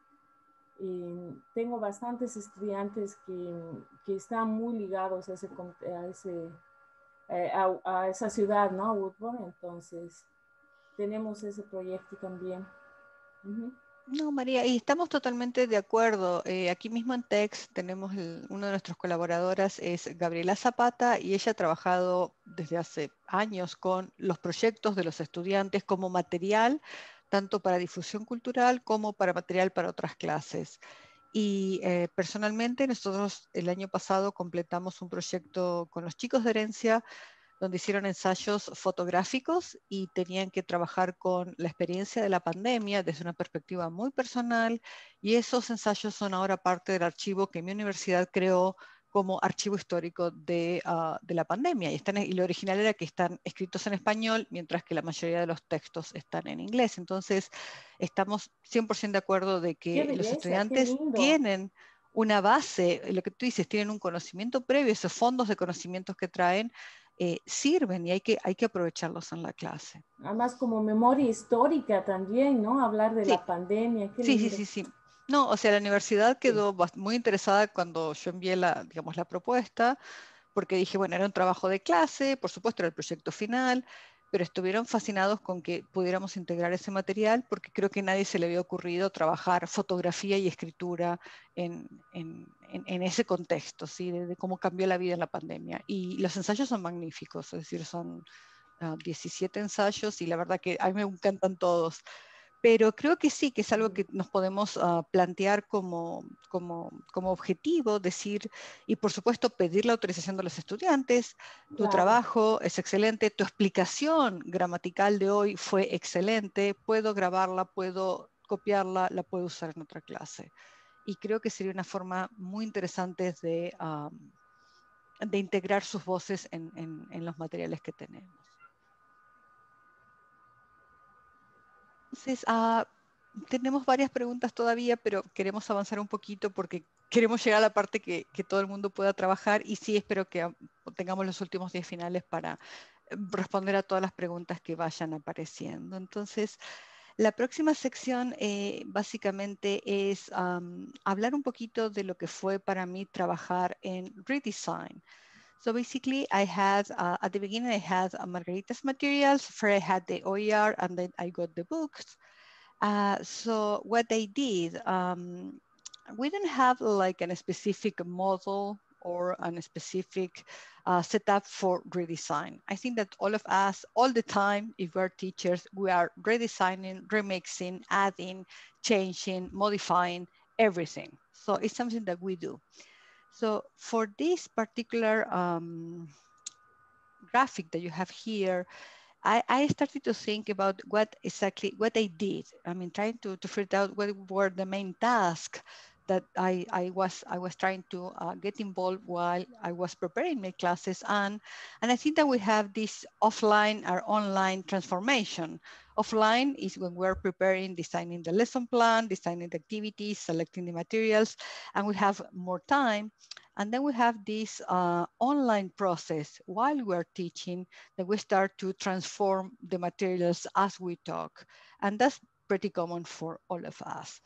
tengo bastantes estudiantes que, que, están muy ligados a ese eh, a, esa ciudad, ¿no? Woodburn, entonces tenemos ese proyecto también. No, María, y estamos totalmente de acuerdo. Eh, aquí mismo en Tex tenemos una uno de nuestros colaboradoras es Gabriela Zapata y ella ha trabajado desde hace años con los proyectos de los estudiantes como material, tanto para difusión cultural como para material para otras clases. Y eh, personalmente nosotros el año pasado completamos un proyecto con los chicos de herencia donde hicieron ensayos fotográficos y tenían que trabajar con la experiencia de la pandemia desde una perspectiva muy personal y esos ensayos son ahora parte del archivo que mi universidad creó como archivo histórico ah, de, la pandemia. Y, están, y lo original era que están escritos en español, mientras que la mayoría de los textos están en inglés. Entonces, estamos 100% de acuerdo de que los estudiantes tienen una base, lo que tú dices, tienen un conocimiento previo, esos fondos de conocimientos que traen eh, sirven y hay que, hay que aprovecharlos en la clase. Además, como memoria histórica también, ¿no? Hablar de la pandemia. sí, sí, sí, sí. No, o sea, la universidad quedó muy interesada cuando yo envié la, digamos, la propuesta, porque dije, bueno, era un trabajo de clase, por supuesto era el proyecto final, pero estuvieron fascinados con que pudiéramos integrar ese material, porque creo que nadie se le había ocurrido trabajar fotografía y escritura en, ese contexto, ¿sí? De, cómo cambió la vida en la pandemia. Y los ensayos son magníficos, es decir, son 17 ah, ensayos y la verdad que a mí me encantan todos pero creo que sí, que es algo que nos podemos ah, plantear como, como, como, objetivo, decir, y por supuesto pedir la autorización de los estudiantes, tu trabajo es excelente, tu explicación gramatical de hoy fue excelente, puedo grabarla, puedo copiarla, la puedo usar en otra clase. Y creo que sería una forma muy interesante de, ah, de integrar sus voces en, en los materiales que tenemos. Entonces, ah, tenemos varias preguntas todavía, pero queremos avanzar un poquito porque queremos llegar a la parte que, todo el mundo pueda trabajar y sí espero que tengamos los últimos 10 finales para em, responder a todas las preguntas que vayan apareciendo. Entonces, la próxima sección eh, básicamente es hablar un poquito de lo que fue para mí trabajar en redesign. So basically I had uh, at the beginning I had uh, Margarita's materials, first I had the OER and then I got the books. Uh, so what I did, um, we didn't have like a specific model or a specific uh, setup for redesign. I think that all of us, all the time, if we're teachers, we are redesigning, remixing, adding, changing, modifying everything. So it's something that we do. So for this particular um, graphic that you have here, I, I, started to think about what exactly, what I did. I mean, trying to, to figure out what were the main tasks that I, I was I was trying to uh, get involved while I was preparing my classes and and I think that we have this offline or online transformation Offline is when we're preparing, designing the lesson plan, designing the activities, selecting the materials, and we have more time. And then we have this uh, online process while we're teaching that we start to transform the materials as we talk. And that's pretty common for all of us.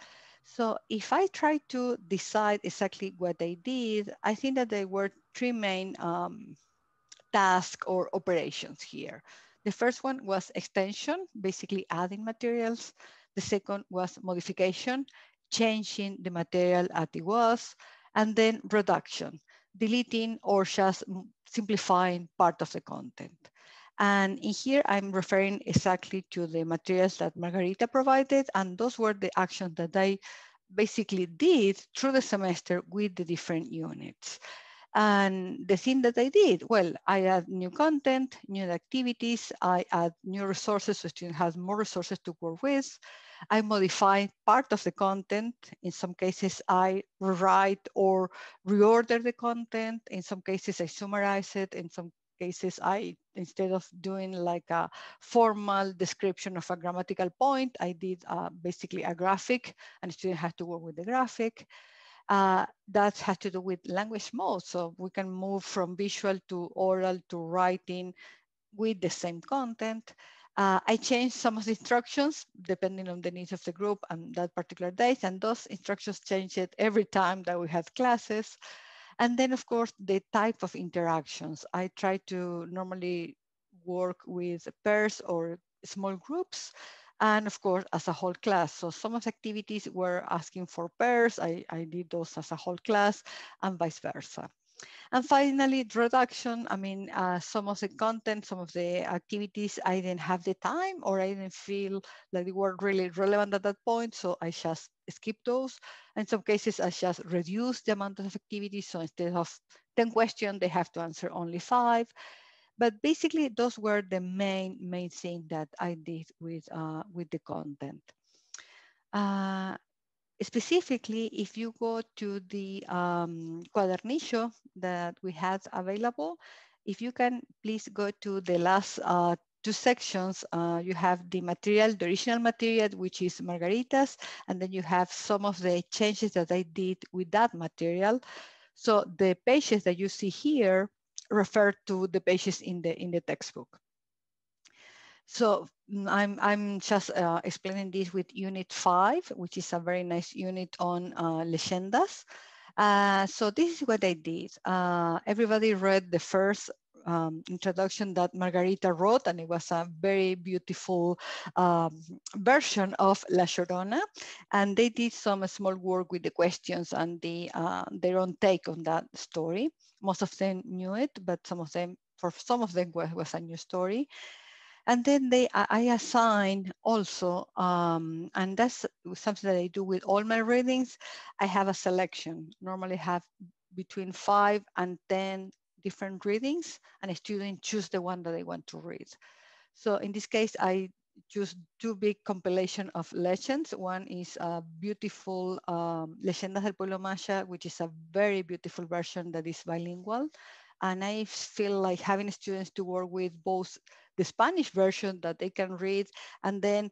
So if I try to decide exactly what they did, I think that there were three main um, tasks or operations here. The first one was extension, basically adding materials. The second was modification, changing the material as it was, and then reduction, deleting or just simplifying part of the content. And in here, I'm referring exactly to the materials that Margarita provided, and those were the actions that I basically did through the semester with the different units. And the thing that I did, well, I add new content, new activities, I add new resources so students have more resources to work with. I modify part of the content. In some cases, I rewrite or reorder the content. In some cases, I summarize it. In some cases, I, instead of doing like a formal description of a grammatical point, I did uh, basically a graphic and students had to work with the graphic uh, that has to do with language modes. So we can move from visual to oral to writing with the same content. Uh, I changed some of the instructions depending on the needs of the group and that particular day, and those instructions changed every time that we had classes. And then, of course, the type of interactions. I try to normally work with pairs or small groups, and of course as a whole class. So some of the activities were asking for pairs. I, I did those as a whole class and vice versa. And finally, reduction. I mean, uh, some of the content, some of the activities, I didn't have the time or I didn't feel like they were really relevant at that point. So I just skipped those. In some cases, I just reduced the amount of activities. So instead of 10 questions, they have to answer only five. But basically, those were the main main thing that I did with uh, with the content. Uh, specifically, if you go to the um, cuadernillo that we had available, if you can please go to the last uh, two sections. Uh, you have the material, the original material, which is margaritas, and then you have some of the changes that I did with that material. So the pages that you see here refer to the pages in the in the textbook. So mm, I'm, I'm just uh, explaining this with unit five, which is a very nice unit on uh, leyendas. Uh, so this is what I did. Uh, everybody read the first um, introduction that Margarita wrote, and it was a very beautiful um, version of La Llorona. And they did some small work with the questions and the, uh, their own take on that story. Most of them knew it, but some of them, for some of them, was, was a new story. And then they, I assign also, um, and that's something that I do with all my readings. I have a selection. Normally have between five and 10 different readings and a student choose the one that they want to read. So in this case, I choose two big compilation of legends. One is a beautiful um, Leyendas del Pueblo Maya, which is a very beautiful version that is bilingual. And I feel like having students to work with both the Spanish version that they can read and then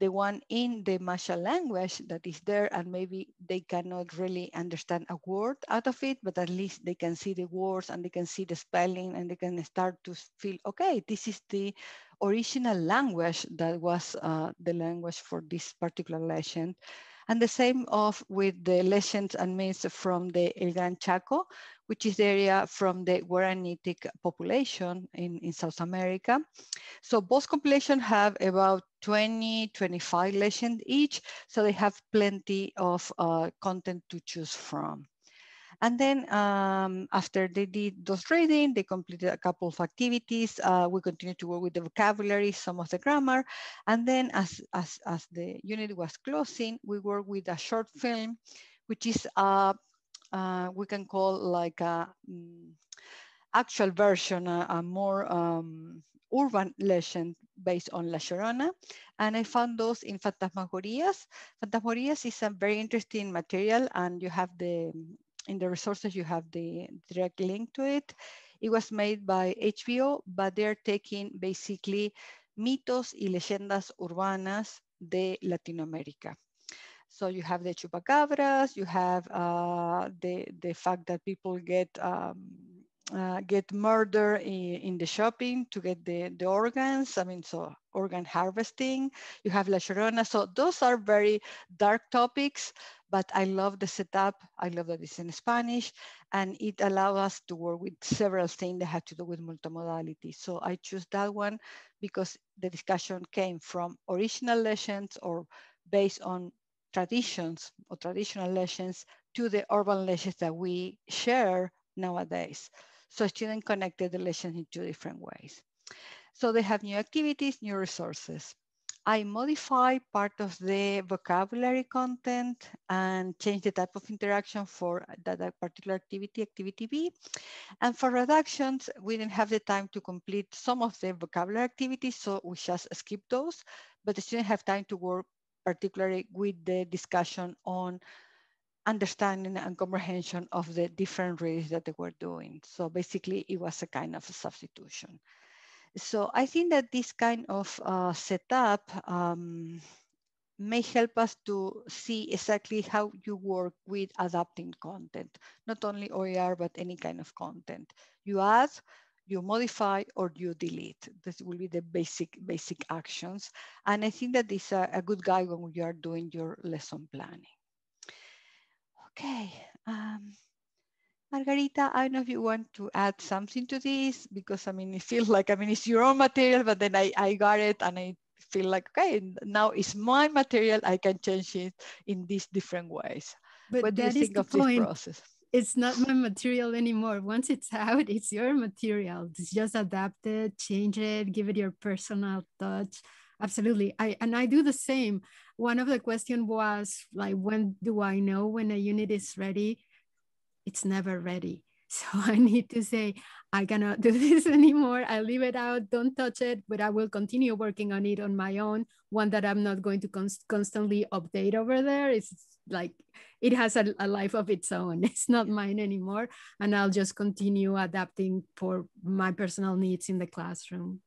the one in the Masha language that is there and maybe they cannot really understand a word out of it, but at least they can see the words and they can see the spelling and they can start to feel, okay, this is the original language that was uh, the language for this particular legend. And the same of with the legends and myths from the El Gran Chaco, which is the area from the Guaranitic population in, in South America. So both compilations have about 20, 25 legends each, so they have plenty of uh, content to choose from. And then um, after they did those reading, they completed a couple of activities. Uh, we continued to work with the vocabulary, some of the grammar. And then as, as, as the unit was closing, we worked with a short film, which is, a uh we can call like a um, actual version, a, a more um, urban legend based on La Llorona. And I found those in Fantasmagorías. Fantasmagorías is a very interesting material and you have the in the resources, you have the direct link to it. It was made by HBO, but they're taking basically mitos y leyendas urbanas de Latinoamérica. So you have the chupacabras, you have uh, the, the fact that people get um, uh, get murdered in, in, the shopping to get the, the organs. I mean, so organ harvesting, you have La Llorona. So those are very dark topics, but I love the setup. I love that it's in Spanish and it allows us to work with several things that have to do with multimodality. So I choose that one because the discussion came from original legends or based on traditions or traditional legends to the urban legends that we share nowadays. So students connected the lessons in two different ways. So they have new activities, new resources. I modify part of the vocabulary content and change the type of interaction for that particular activity, activity B. And for reductions, we didn't have the time to complete some of the vocabulary activities, so we just skip those, but the students have time to work particularly with the discussion on understanding and comprehension of the different reads that they were doing. So basically it was a kind of a substitution. So I think that this kind of uh, setup um, may help us to see exactly how you work with adapting content, not only OER, but any kind of content. You add, you modify, or you delete. This will be the basic, basic actions. And I think that this is a good guide when you are doing your lesson planning. Okay. Um, Margarita, I don't know if you want to add something to this because I mean, it feels like, I mean, it's your own material, but then I, I got it and I feel like, okay, now it's my material. I can change it in these different ways. But what that is the point. process? It's not my material anymore. Once it's out, it's your material. just adapt it, change it, give it your personal touch. Absolutely. I and I do the same one of the questions was like, when do I know when a unit is ready? It's never ready. So I need to say, I cannot do this anymore. I leave it out, don't touch it, but I will continue working on it on my own. One that I'm not going to const- constantly update over there. It's like it has a, a, life of its own. It's not mine anymore. And I'll just continue adapting for my personal needs in the classroom.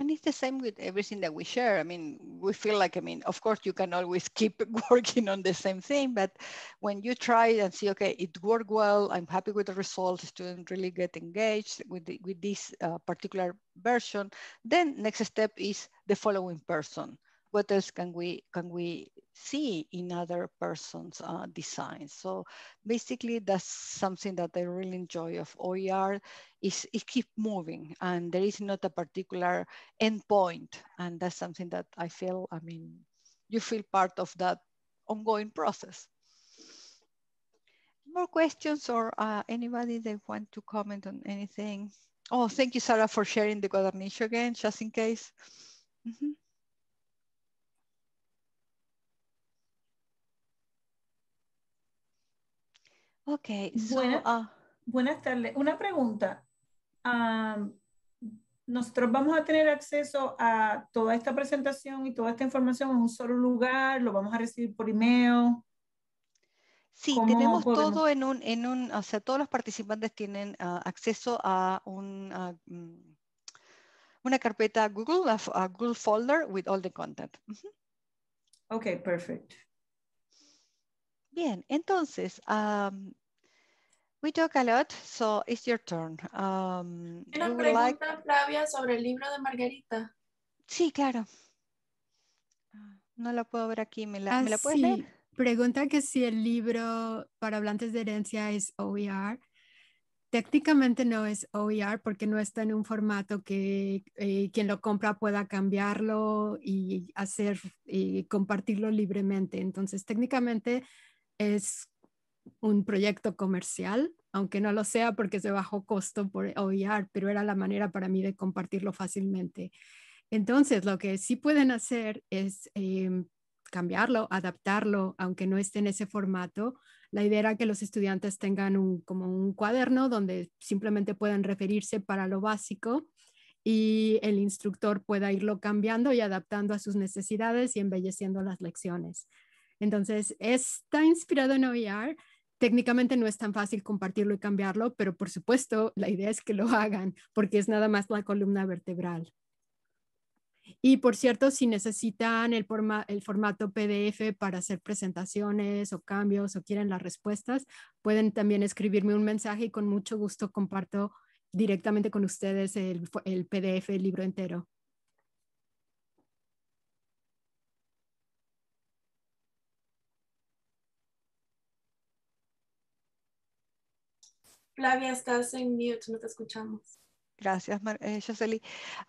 And it's the same with everything that we share. I mean, we feel like, I mean, of course, you can always keep working on the same thing, but when you try and see, okay, it worked well, I'm happy with the results. Students really get engaged with, the, with this uh, particular version, then next step is the following person what else can we can we see in other persons uh, designs so basically that's something that i really enjoy of oer is it keep moving and there is not a particular endpoint. and that's something that i feel i mean you feel part of that ongoing process more questions or uh, anybody that want to comment on anything oh thank you sarah for sharing the guadagnino again just in case mm -hmm. Ok, ah. buenas tardes. Una pregunta. nosotros vamos a tener acceso a toda esta presentación y toda esta información en un solo lugar, lo vamos a recibir por email. Sí, tenemos todo en un, en un, o sea, todos los participantes tienen ah, acceso a un, ah, mm, una carpeta Google, a, Google folder with all the content. Ok, perfecto. Bien, entonces, We talk a lot, so it's your turn. Um, Una pregunta, Flavia, sobre el libro de Margarita. Sí, claro. No la puedo ver aquí, ¿me la, ah, puedes sí. Pregunta que si el libro para hablantes de herencia es OER. Técnicamente no es OER porque no está en un formato que eh, quien lo compra pueda cambiarlo y hacer y compartirlo libremente. Entonces, técnicamente es un proyecto comercial, aunque no lo sea porque es de bajo costo por OER, pero era la manera para mí de compartirlo fácilmente. Entonces, lo que sí pueden hacer es em, cambiarlo, adaptarlo, aunque no esté en ese formato. La idea era que los estudiantes tengan como un cuaderno donde simplemente puedan referirse para lo básico y el instructor pueda irlo cambiando y adaptando a sus necesidades y embelleciendo las lecciones. Entonces, está inspirado en OER, Técnicamente no es tan fácil compartirlo y cambiarlo, pero por supuesto la idea es que lo hagan porque es nada más la columna vertebral. Y por cierto, si necesitan el, el, formato PDF para hacer presentaciones o cambios o quieren las respuestas, pueden también escribirme un mensaje y con mucho gusto comparto directamente con ustedes el PDF, el libro entero. Flavia, estás en mute, no te escuchamos. Gracias, eh,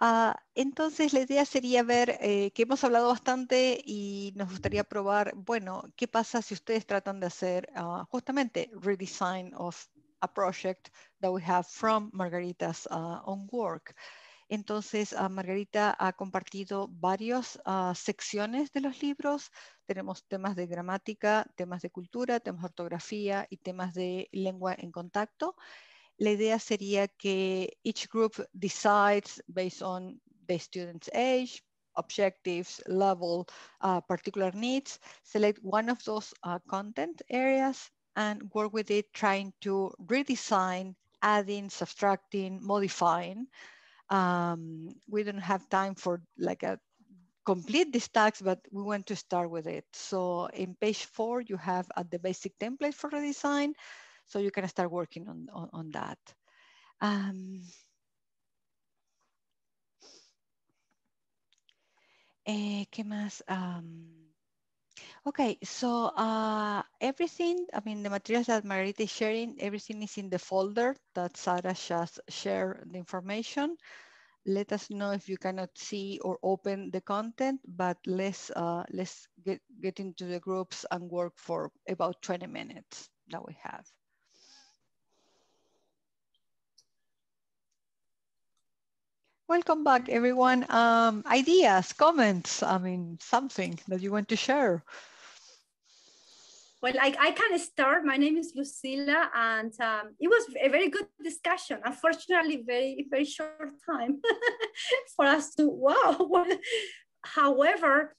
ah, entonces, la idea sería ver eh, que hemos hablado bastante y nos gustaría probar, bueno, qué pasa si ustedes tratan de hacer ah, justamente redesign of a project that we have from Margarita's uh, own work. Entonces, Margarita ha compartido varias secciones de los libros tenemos temas de gramática, temas de cultura, temas de ortografía y temas de lengua en contacto. La idea sería que each group decides based on the student's age, objectives, level, uh, particular needs, select one of those uh, content areas and work with it, trying to redesign, adding, subtracting, modifying. Um, we don't have time for like a complete these task, but we want to start with it. So in page four, you have uh, the basic template for redesign. So you can start working on, on, on that. Um, eh, ¿Qué más? Um, Okay, so uh, everything, I mean, the materials that Margarita is sharing, everything is in the folder that Sarah just shared the information let us know if you cannot see or open the content, but let's, uh, let's get, get into the groups and work for about 20 minutes that we have. Welcome back, everyone. Um, ideas, comments, I mean, something that you want to share. Well, I, I can start. My name is Lucila, and um, it was a very good discussion. Unfortunately, very very short time for us to wow. However,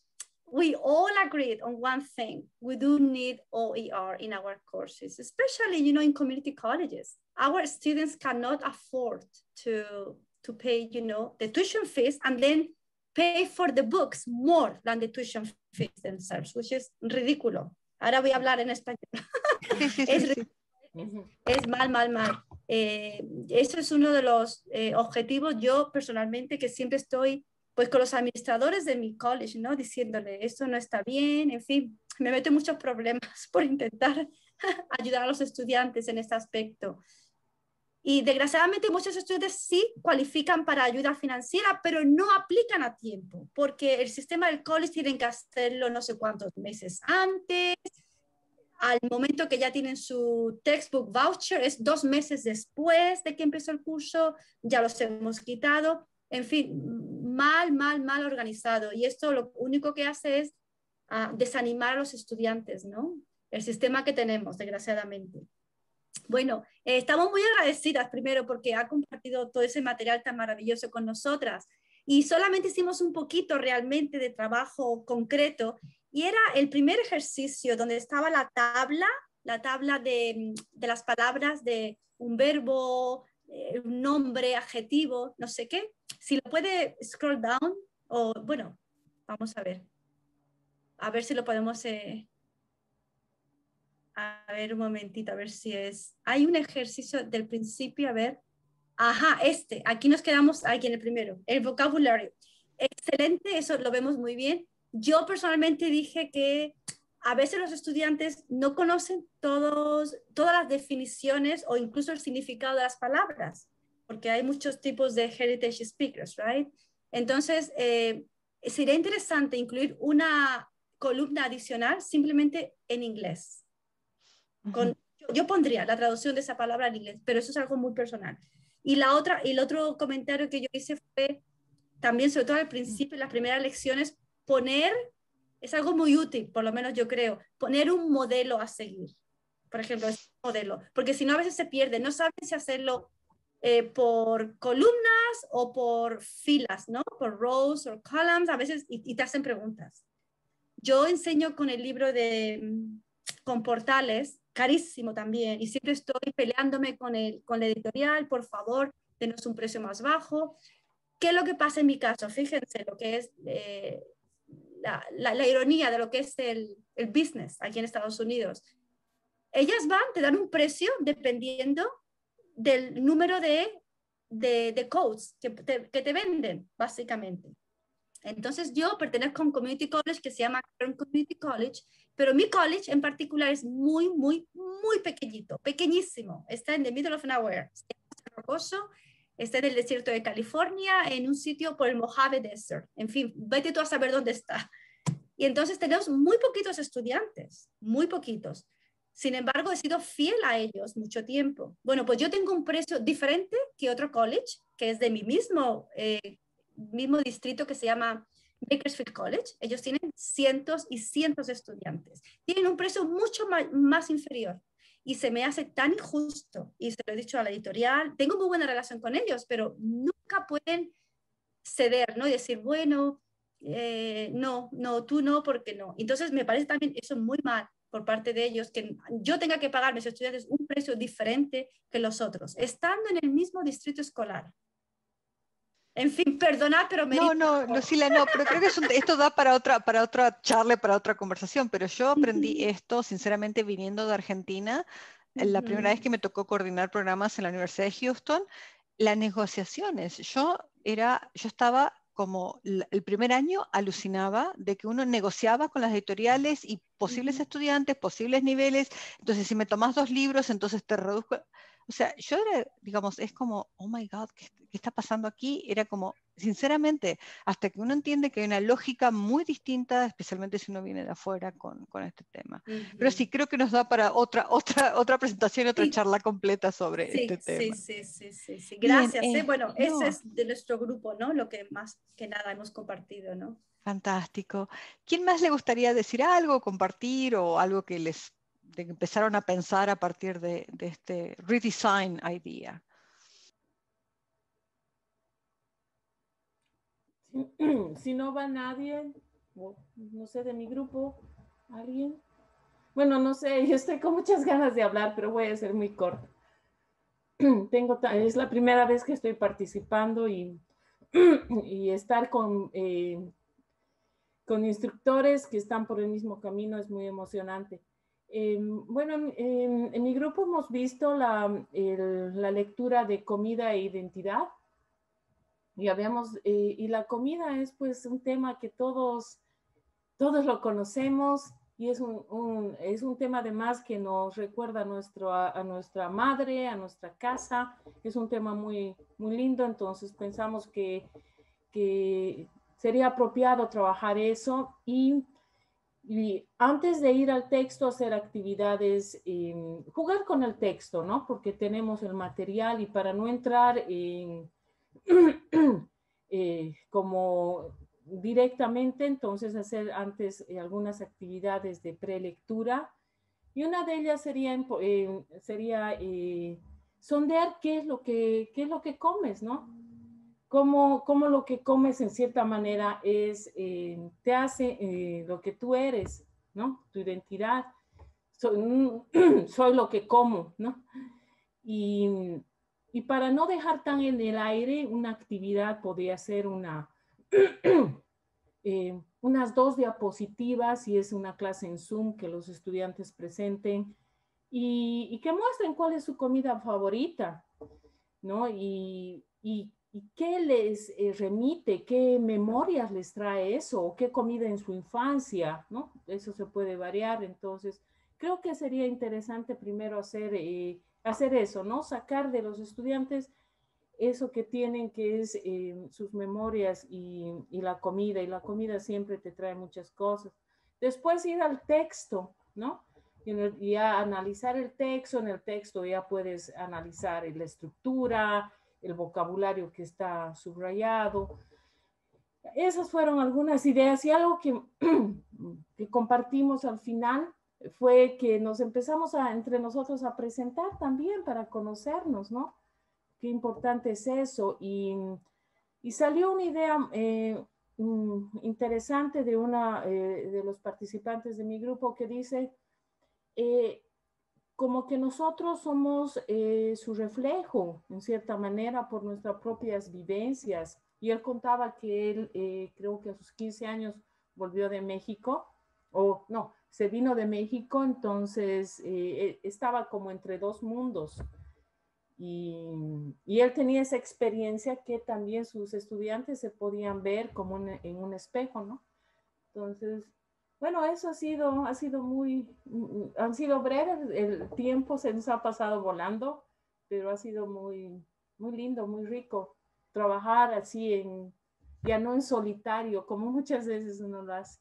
we all agreed on one thing: we do need OER in our courses, especially you know in community colleges. Our students cannot afford to to pay you know the tuition fees and then pay for the books more than the tuition fees themselves, which is ridiculous Ahora voy a hablar en español. es, mal, mal, mal. Eh, eso es uno de los eh, objetivos yo personalmente que siempre estoy pues con los administradores de mi college, ¿no? Diciéndole, esto no está bien, en fin, me meto muchos problemas por intentar ayudar a los estudiantes en este aspecto. Y desgraciadamente muchos estudiantes sí cualifican para ayuda financiera, pero no aplican a tiempo, porque el sistema del college tienen que hacerlo no sé cuántos meses antes. Al momento que ya tienen su textbook voucher, es dos meses después de que empezó el curso, ya los hemos quitado. En fin, mal, mal, mal organizado. Y esto lo único que hace es ah, desanimar a los estudiantes, ¿no? El sistema que tenemos, desgraciadamente. Bueno, eh, estamos muy agradecidas primero porque ha compartido todo ese material tan maravilloso con nosotras y solamente hicimos un poquito realmente de trabajo concreto y era el primer ejercicio donde estaba la tabla, la tabla de, mm, las palabras de un verbo, eh, un nombre, adjetivo, no sé qué. Si lo puede scroll down o bueno, vamos a ver. A ver si lo podemos... Eh, a ver un momentito, a ver si es. Hay un ejercicio del principio, a ver. Ajá, este. Aquí nos quedamos aquí en el primero. El vocabulario. Excelente, eso lo vemos muy bien. Yo personalmente dije que a veces los estudiantes no conocen todos, todas las definiciones o incluso el significado de las palabras, porque hay muchos tipos de heritage speakers, ¿right? Entonces, eh, sería interesante incluir una columna adicional simplemente en inglés yo, pondría la traducción de esa palabra en inglés, pero eso es algo muy personal. Y la otra, el otro comentario que yo hice fue también, sobre todo al principio, en las primeras lecciones, poner, es algo muy útil, por lo menos yo creo, poner un modelo a seguir. Por ejemplo, ese modelo, porque si no a veces se pierde, no saben si hacerlo eh, por columnas o por filas, ¿no? Por rows o columns, a veces, y, y, te hacen preguntas. Yo enseño con el libro de mm, con portales carísimo también. Y siempre estoy peleándome con, el, con la editorial, por favor, denos un precio más bajo. ¿Qué es lo que pasa en mi caso? Fíjense lo que es eh, la, la, ironía de lo que es el, el business aquí en Estados Unidos. Ellas van, te dan un precio dependiendo del número de de, de, codes que te, que te, venden, básicamente. Entonces yo pertenezco a un community college que se llama Community College pero mi college en particular es muy, muy, muy pequeñito, pequeñísimo. Está en the middle of nowhere. Está rocoso, está en el desierto de California, en un sitio por el Mojave Desert. En fin, vete tú a saber dónde está. Y entonces tenemos muy poquitos estudiantes, muy poquitos. Sin embargo, he sido fiel a ellos mucho tiempo. Bueno, pues yo tengo un precio diferente que otro college, que es de mi mismo, eh, mismo distrito que se llama Bakersfield College, ellos tienen cientos y cientos de estudiantes. Tienen un precio mucho más, inferior y se me hace tan injusto. Y se lo he dicho a la editorial, tengo muy buena relación con ellos, pero nunca pueden ceder, ¿no? Y decir, bueno, eh, no, no, tú no, porque no. Entonces me parece también eso muy mal por parte de ellos, que yo tenga que pagar mis estudiantes un precio diferente que los otros, estando en el mismo distrito escolar. En fin, perdonad, pero me... No, no, Lucila, no, pero creo que esto da para otra, para otra charla, para otra conversación, pero yo aprendí esto, sinceramente, viniendo de Argentina, la primera vez que me tocó coordinar programas en la Universidad de Houston, las negociaciones. Yo, era, yo estaba como el primer año alucinaba de que uno negociaba con las editoriales y posibles estudiantes, posibles niveles, entonces si me tomas dos libros, entonces te reduzco, o sea, yo era, digamos, es como, oh my God, ¿qué, está pasando aquí? Era como, sinceramente, hasta que uno entiende que hay una lógica muy distinta, especialmente si uno viene de afuera con, con este tema. Pero sí, creo que nos da para otra, otra, otra presentación, otra charla completa sobre este tema. Sí, sí, sí, sí. Gracias. ¿eh? Eh, bueno, ese es de nuestro grupo, ¿no? Lo que más que nada hemos compartido, ¿no? Fantástico. ¿Quién más le gustaría decir algo, compartir o algo que les de empezaron a pensar a partir de, este redesign idea. si no va nadie, no sé, de mi grupo, alguien. Bueno, no sé, yo estoy con muchas ganas de hablar, pero voy a ser muy corta. Tengo, es la primera vez que estoy participando y, estar con, eh, con instructores que están por el mismo camino es muy emocionante. Em, bueno, en, mi grupo hemos visto la, lectura de comida e identidad. Y, habíamos, eh, y la comida es pues un tema que todos, todos lo conocemos y es un, es un tema además que nos recuerda a, nuestro, a, nuestra madre, a nuestra casa. Es un tema muy, muy lindo, entonces pensamos que, que sería apropiado trabajar eso y y antes de ir al texto, hacer actividades, em, jugar con el texto, ¿no? Porque tenemos el material y para no entrar eh, como directamente, entonces hacer antes eh, algunas actividades de prelectura. Y una de ellas sería, eh, sería sondear qué es, lo que, qué es lo que comes, ¿no? cómo, lo que comes en cierta manera es, eh, te hace eh, lo que tú eres, ¿no? Tu identidad. Soy, soy lo que como, ¿no? Y, y, para no dejar tan en el aire, una actividad podría ser una, eh, unas dos diapositivas, si es una clase en Zoom, que los estudiantes presenten y, que muestren cuál es su comida favorita, ¿no? Y, y ¿Y qué les eh, remite? ¿Qué memorias les trae eso? ¿O qué comida en su infancia? ¿no? Eso se puede variar. Entonces, creo que sería interesante primero hacer, eh, hacer eso, ¿no? Sacar de los estudiantes eso que tienen, que es eh, sus memorias y, la comida. Y la comida siempre te trae muchas cosas. Después ir al texto, ¿no? Y, analizar el texto. En el texto ya puedes analizar la estructura, el vocabulario que está subrayado. Esas fueron algunas ideas y algo que, que compartimos al final fue que nos empezamos a, entre nosotros a presentar también para conocernos, ¿no? Qué importante es eso. Y, y salió una idea eh, mm, interesante de una eh, de los participantes de mi grupo que dice, eh, como que nosotros somos eh, su reflejo, en cierta manera, por nuestras propias vivencias. Y él contaba que él, eh, creo que a sus 15 años, volvió de México, o no, se vino de México, entonces eh, estaba como entre dos mundos. Y, él tenía esa experiencia que también sus estudiantes se podían ver como en, en un espejo, ¿no? Entonces, bueno, eso ha sido, ha sido muy, mm, mm, han sido breves, el tiempo se nos ha pasado volando, pero ha sido muy, muy lindo, muy rico trabajar así en, ya no en solitario, como muchas veces uno lo hace.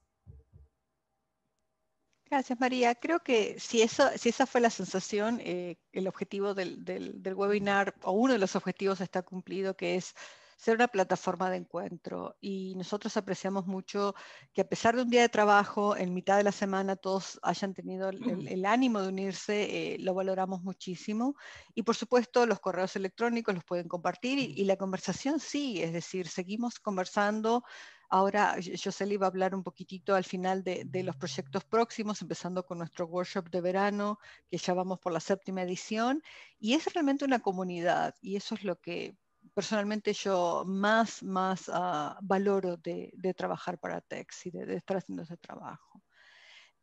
Gracias, María. Creo que si, eso, si esa fue la sensación, eh, el objetivo del, del, webinar, o uno de los objetivos está cumplido, que es ser una plataforma de encuentro. Y nosotros apreciamos mucho que a pesar de un día de trabajo, en mitad de la semana todos hayan tenido el, ánimo de unirse, eh, lo valoramos muchísimo. Y por supuesto, los correos electrónicos los pueden compartir y, la conversación sí, es decir, seguimos conversando. Ahora Joseli va a hablar un poquitito al final de, de, los proyectos próximos, empezando con nuestro workshop de verano, que ya vamos por la séptima edición, y es realmente una comunidad, y eso es lo que personalmente yo más, más ah, valoro de, trabajar para Tex y de, estar haciendo ese trabajo.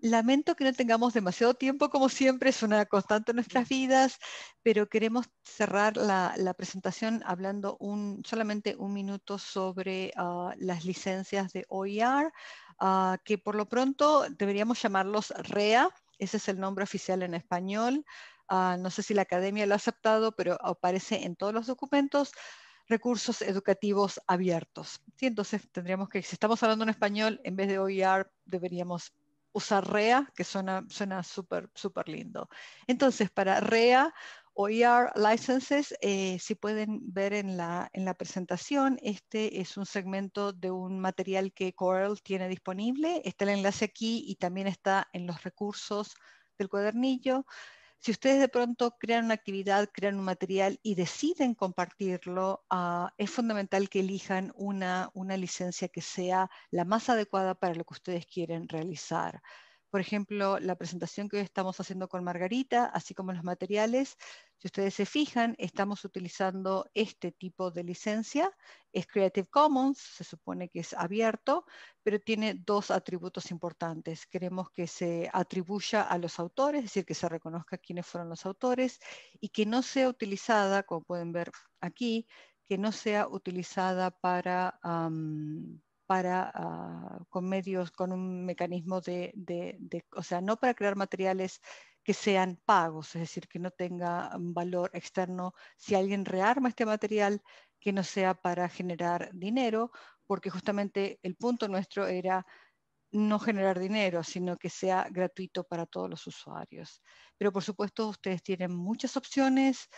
Lamento que no tengamos demasiado tiempo, como siempre, es una constante en nuestras vidas, pero queremos cerrar la, presentación hablando un, solamente un minuto sobre ah, las licencias de OER, ah, que por lo pronto deberíamos llamarlos REA, ese es el nombre oficial en español, Ah, no sé si la academia lo ha aceptado, pero aparece en todos los documentos, recursos educativos abiertos. Entonces tendríamos que, si estamos hablando en español, en vez de OER deberíamos usar REA, que suena súper, súper lindo. Entonces, para REA, OER Licenses, eh, si pueden ver en la, en la presentación, este es un segmento de un material que Corel tiene disponible. Está el enlace aquí y también está en los recursos del cuadernillo. Si ustedes de pronto crean una actividad, crean un material y deciden compartirlo, ah, es fundamental que elijan una licencia que sea la más adecuada para lo que ustedes quieren realizar por ejemplo, la presentación que hoy estamos haciendo con Margarita, así como los materiales. Si ustedes se fijan, estamos utilizando este tipo de licencia. Es Creative Commons, se supone que es abierto, pero tiene dos atributos importantes. Queremos que se atribuya a los autores, es decir, que se reconozca quiénes fueron los autores y que no sea utilizada, como pueden ver aquí, que no sea utilizada para, para, ah, con medios, con un mecanismo de, o sea, no para crear materiales que sean pagos, es decir, que no tenga valor externo. Si alguien rearma este material, que no sea para generar dinero, porque justamente el punto nuestro era no generar dinero, sino que sea gratuito para todos los usuarios. Pero por supuesto, ustedes tienen muchas opciones,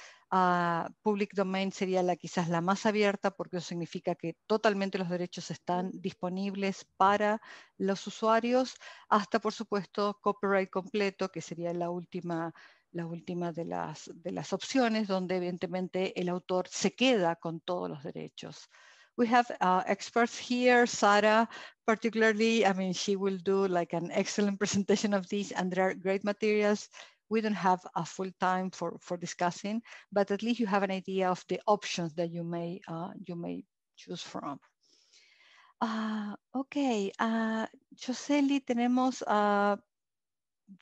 public domain sería la quizás la más abierta porque eso significa que totalmente los derechos están disponibles para los usuarios, hasta por supuesto copyright completo, que sería la última la última de las, de las opciones, donde evidentemente el autor se queda con todos los derechos. we have uh, experts here, Sarah, particularly, I mean, she will do like an excellent presentation of this, and there are great materials we don't have a full time for, for discussing, but at least you have an idea of the options that you may, uh, you may choose from. Uh, ok, uh, Joseli, tenemos uh,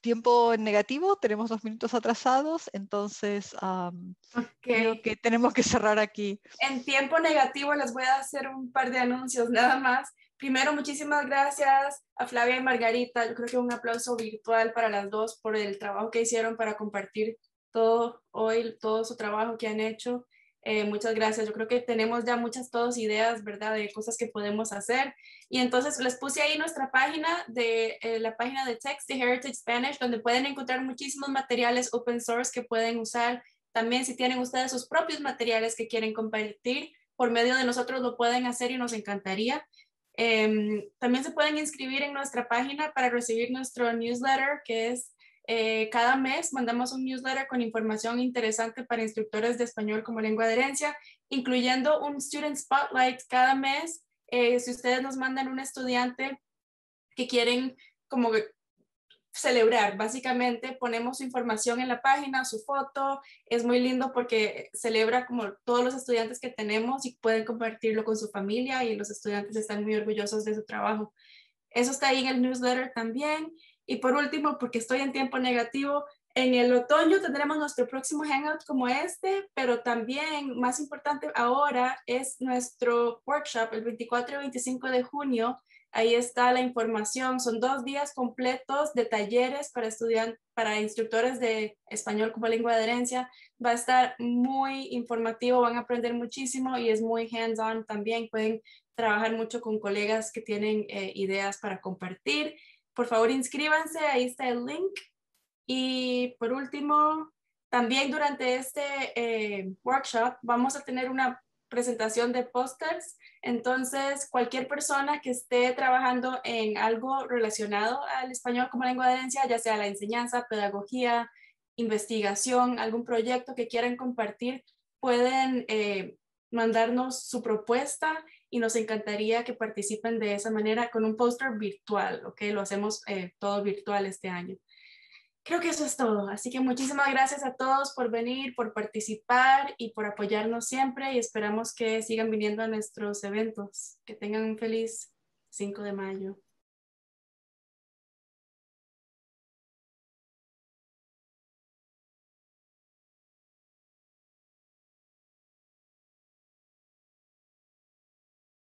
tiempo negativo, tenemos dos minutos atrasados, entonces um, creo que tenemos que cerrar aquí. En tiempo negativo les voy a hacer un par de anuncios nada más primero, muchísimas gracias a Flavia y Margarita. Yo creo que un aplauso virtual para las dos por el trabajo que hicieron para compartir todo hoy, todo su trabajo que han hecho. Eh, muchas gracias. Yo creo que tenemos ya muchas ideas, ¿verdad? De cosas que podemos hacer. Y entonces les puse ahí nuestra página de eh, la página de Text Heritage Spanish, donde pueden encontrar muchísimos materiales open source que pueden usar. También si tienen ustedes sus propios materiales que quieren compartir, por medio de nosotros lo pueden hacer y nos encantaría. Em, también se pueden inscribir en nuestra página para recibir nuestro newsletter, que es eh, cada mes mandamos un newsletter con información interesante para instructores de español como lengua de herencia, incluyendo un Student Spotlight cada mes. Eh, si ustedes nos mandan un estudiante que quieren como celebrar. Básicamente ponemos su información en la página, su foto. Es muy lindo porque celebra como todos los estudiantes que tenemos y pueden compartirlo con su familia y los estudiantes están muy orgullosos de su trabajo. Eso está ahí en el newsletter también. Y por último, porque estoy en tiempo negativo, en el otoño tendremos nuestro próximo hangout como este, pero también más importante ahora es nuestro workshop el 24 y 25 de junio Ahí está la información. Son dos días completos de talleres para estudiantes, para instructores de español como lengua de herencia. Va a estar muy informativo, van a aprender muchísimo y es muy hands-on también. Pueden trabajar mucho con colegas que tienen eh, ideas para compartir. Por favor, inscríbanse, ahí está el link. Y por último, también durante este eh, workshop vamos a tener una presentación de pósters. Entonces, cualquier persona que esté trabajando en algo relacionado al español como lengua de herencia, ya sea la enseñanza, pedagogía, investigación, algún proyecto que quieran compartir, pueden eh, mandarnos su propuesta y nos encantaría que participen de esa manera con un póster virtual, ¿ok? Lo hacemos eh, todo virtual este año creo que eso es todo. Así que muchísimas gracias a todos por venir, por participar y por apoyarnos siempre y esperamos que sigan viniendo a nuestros eventos. Que tengan un feliz 5 de mayo.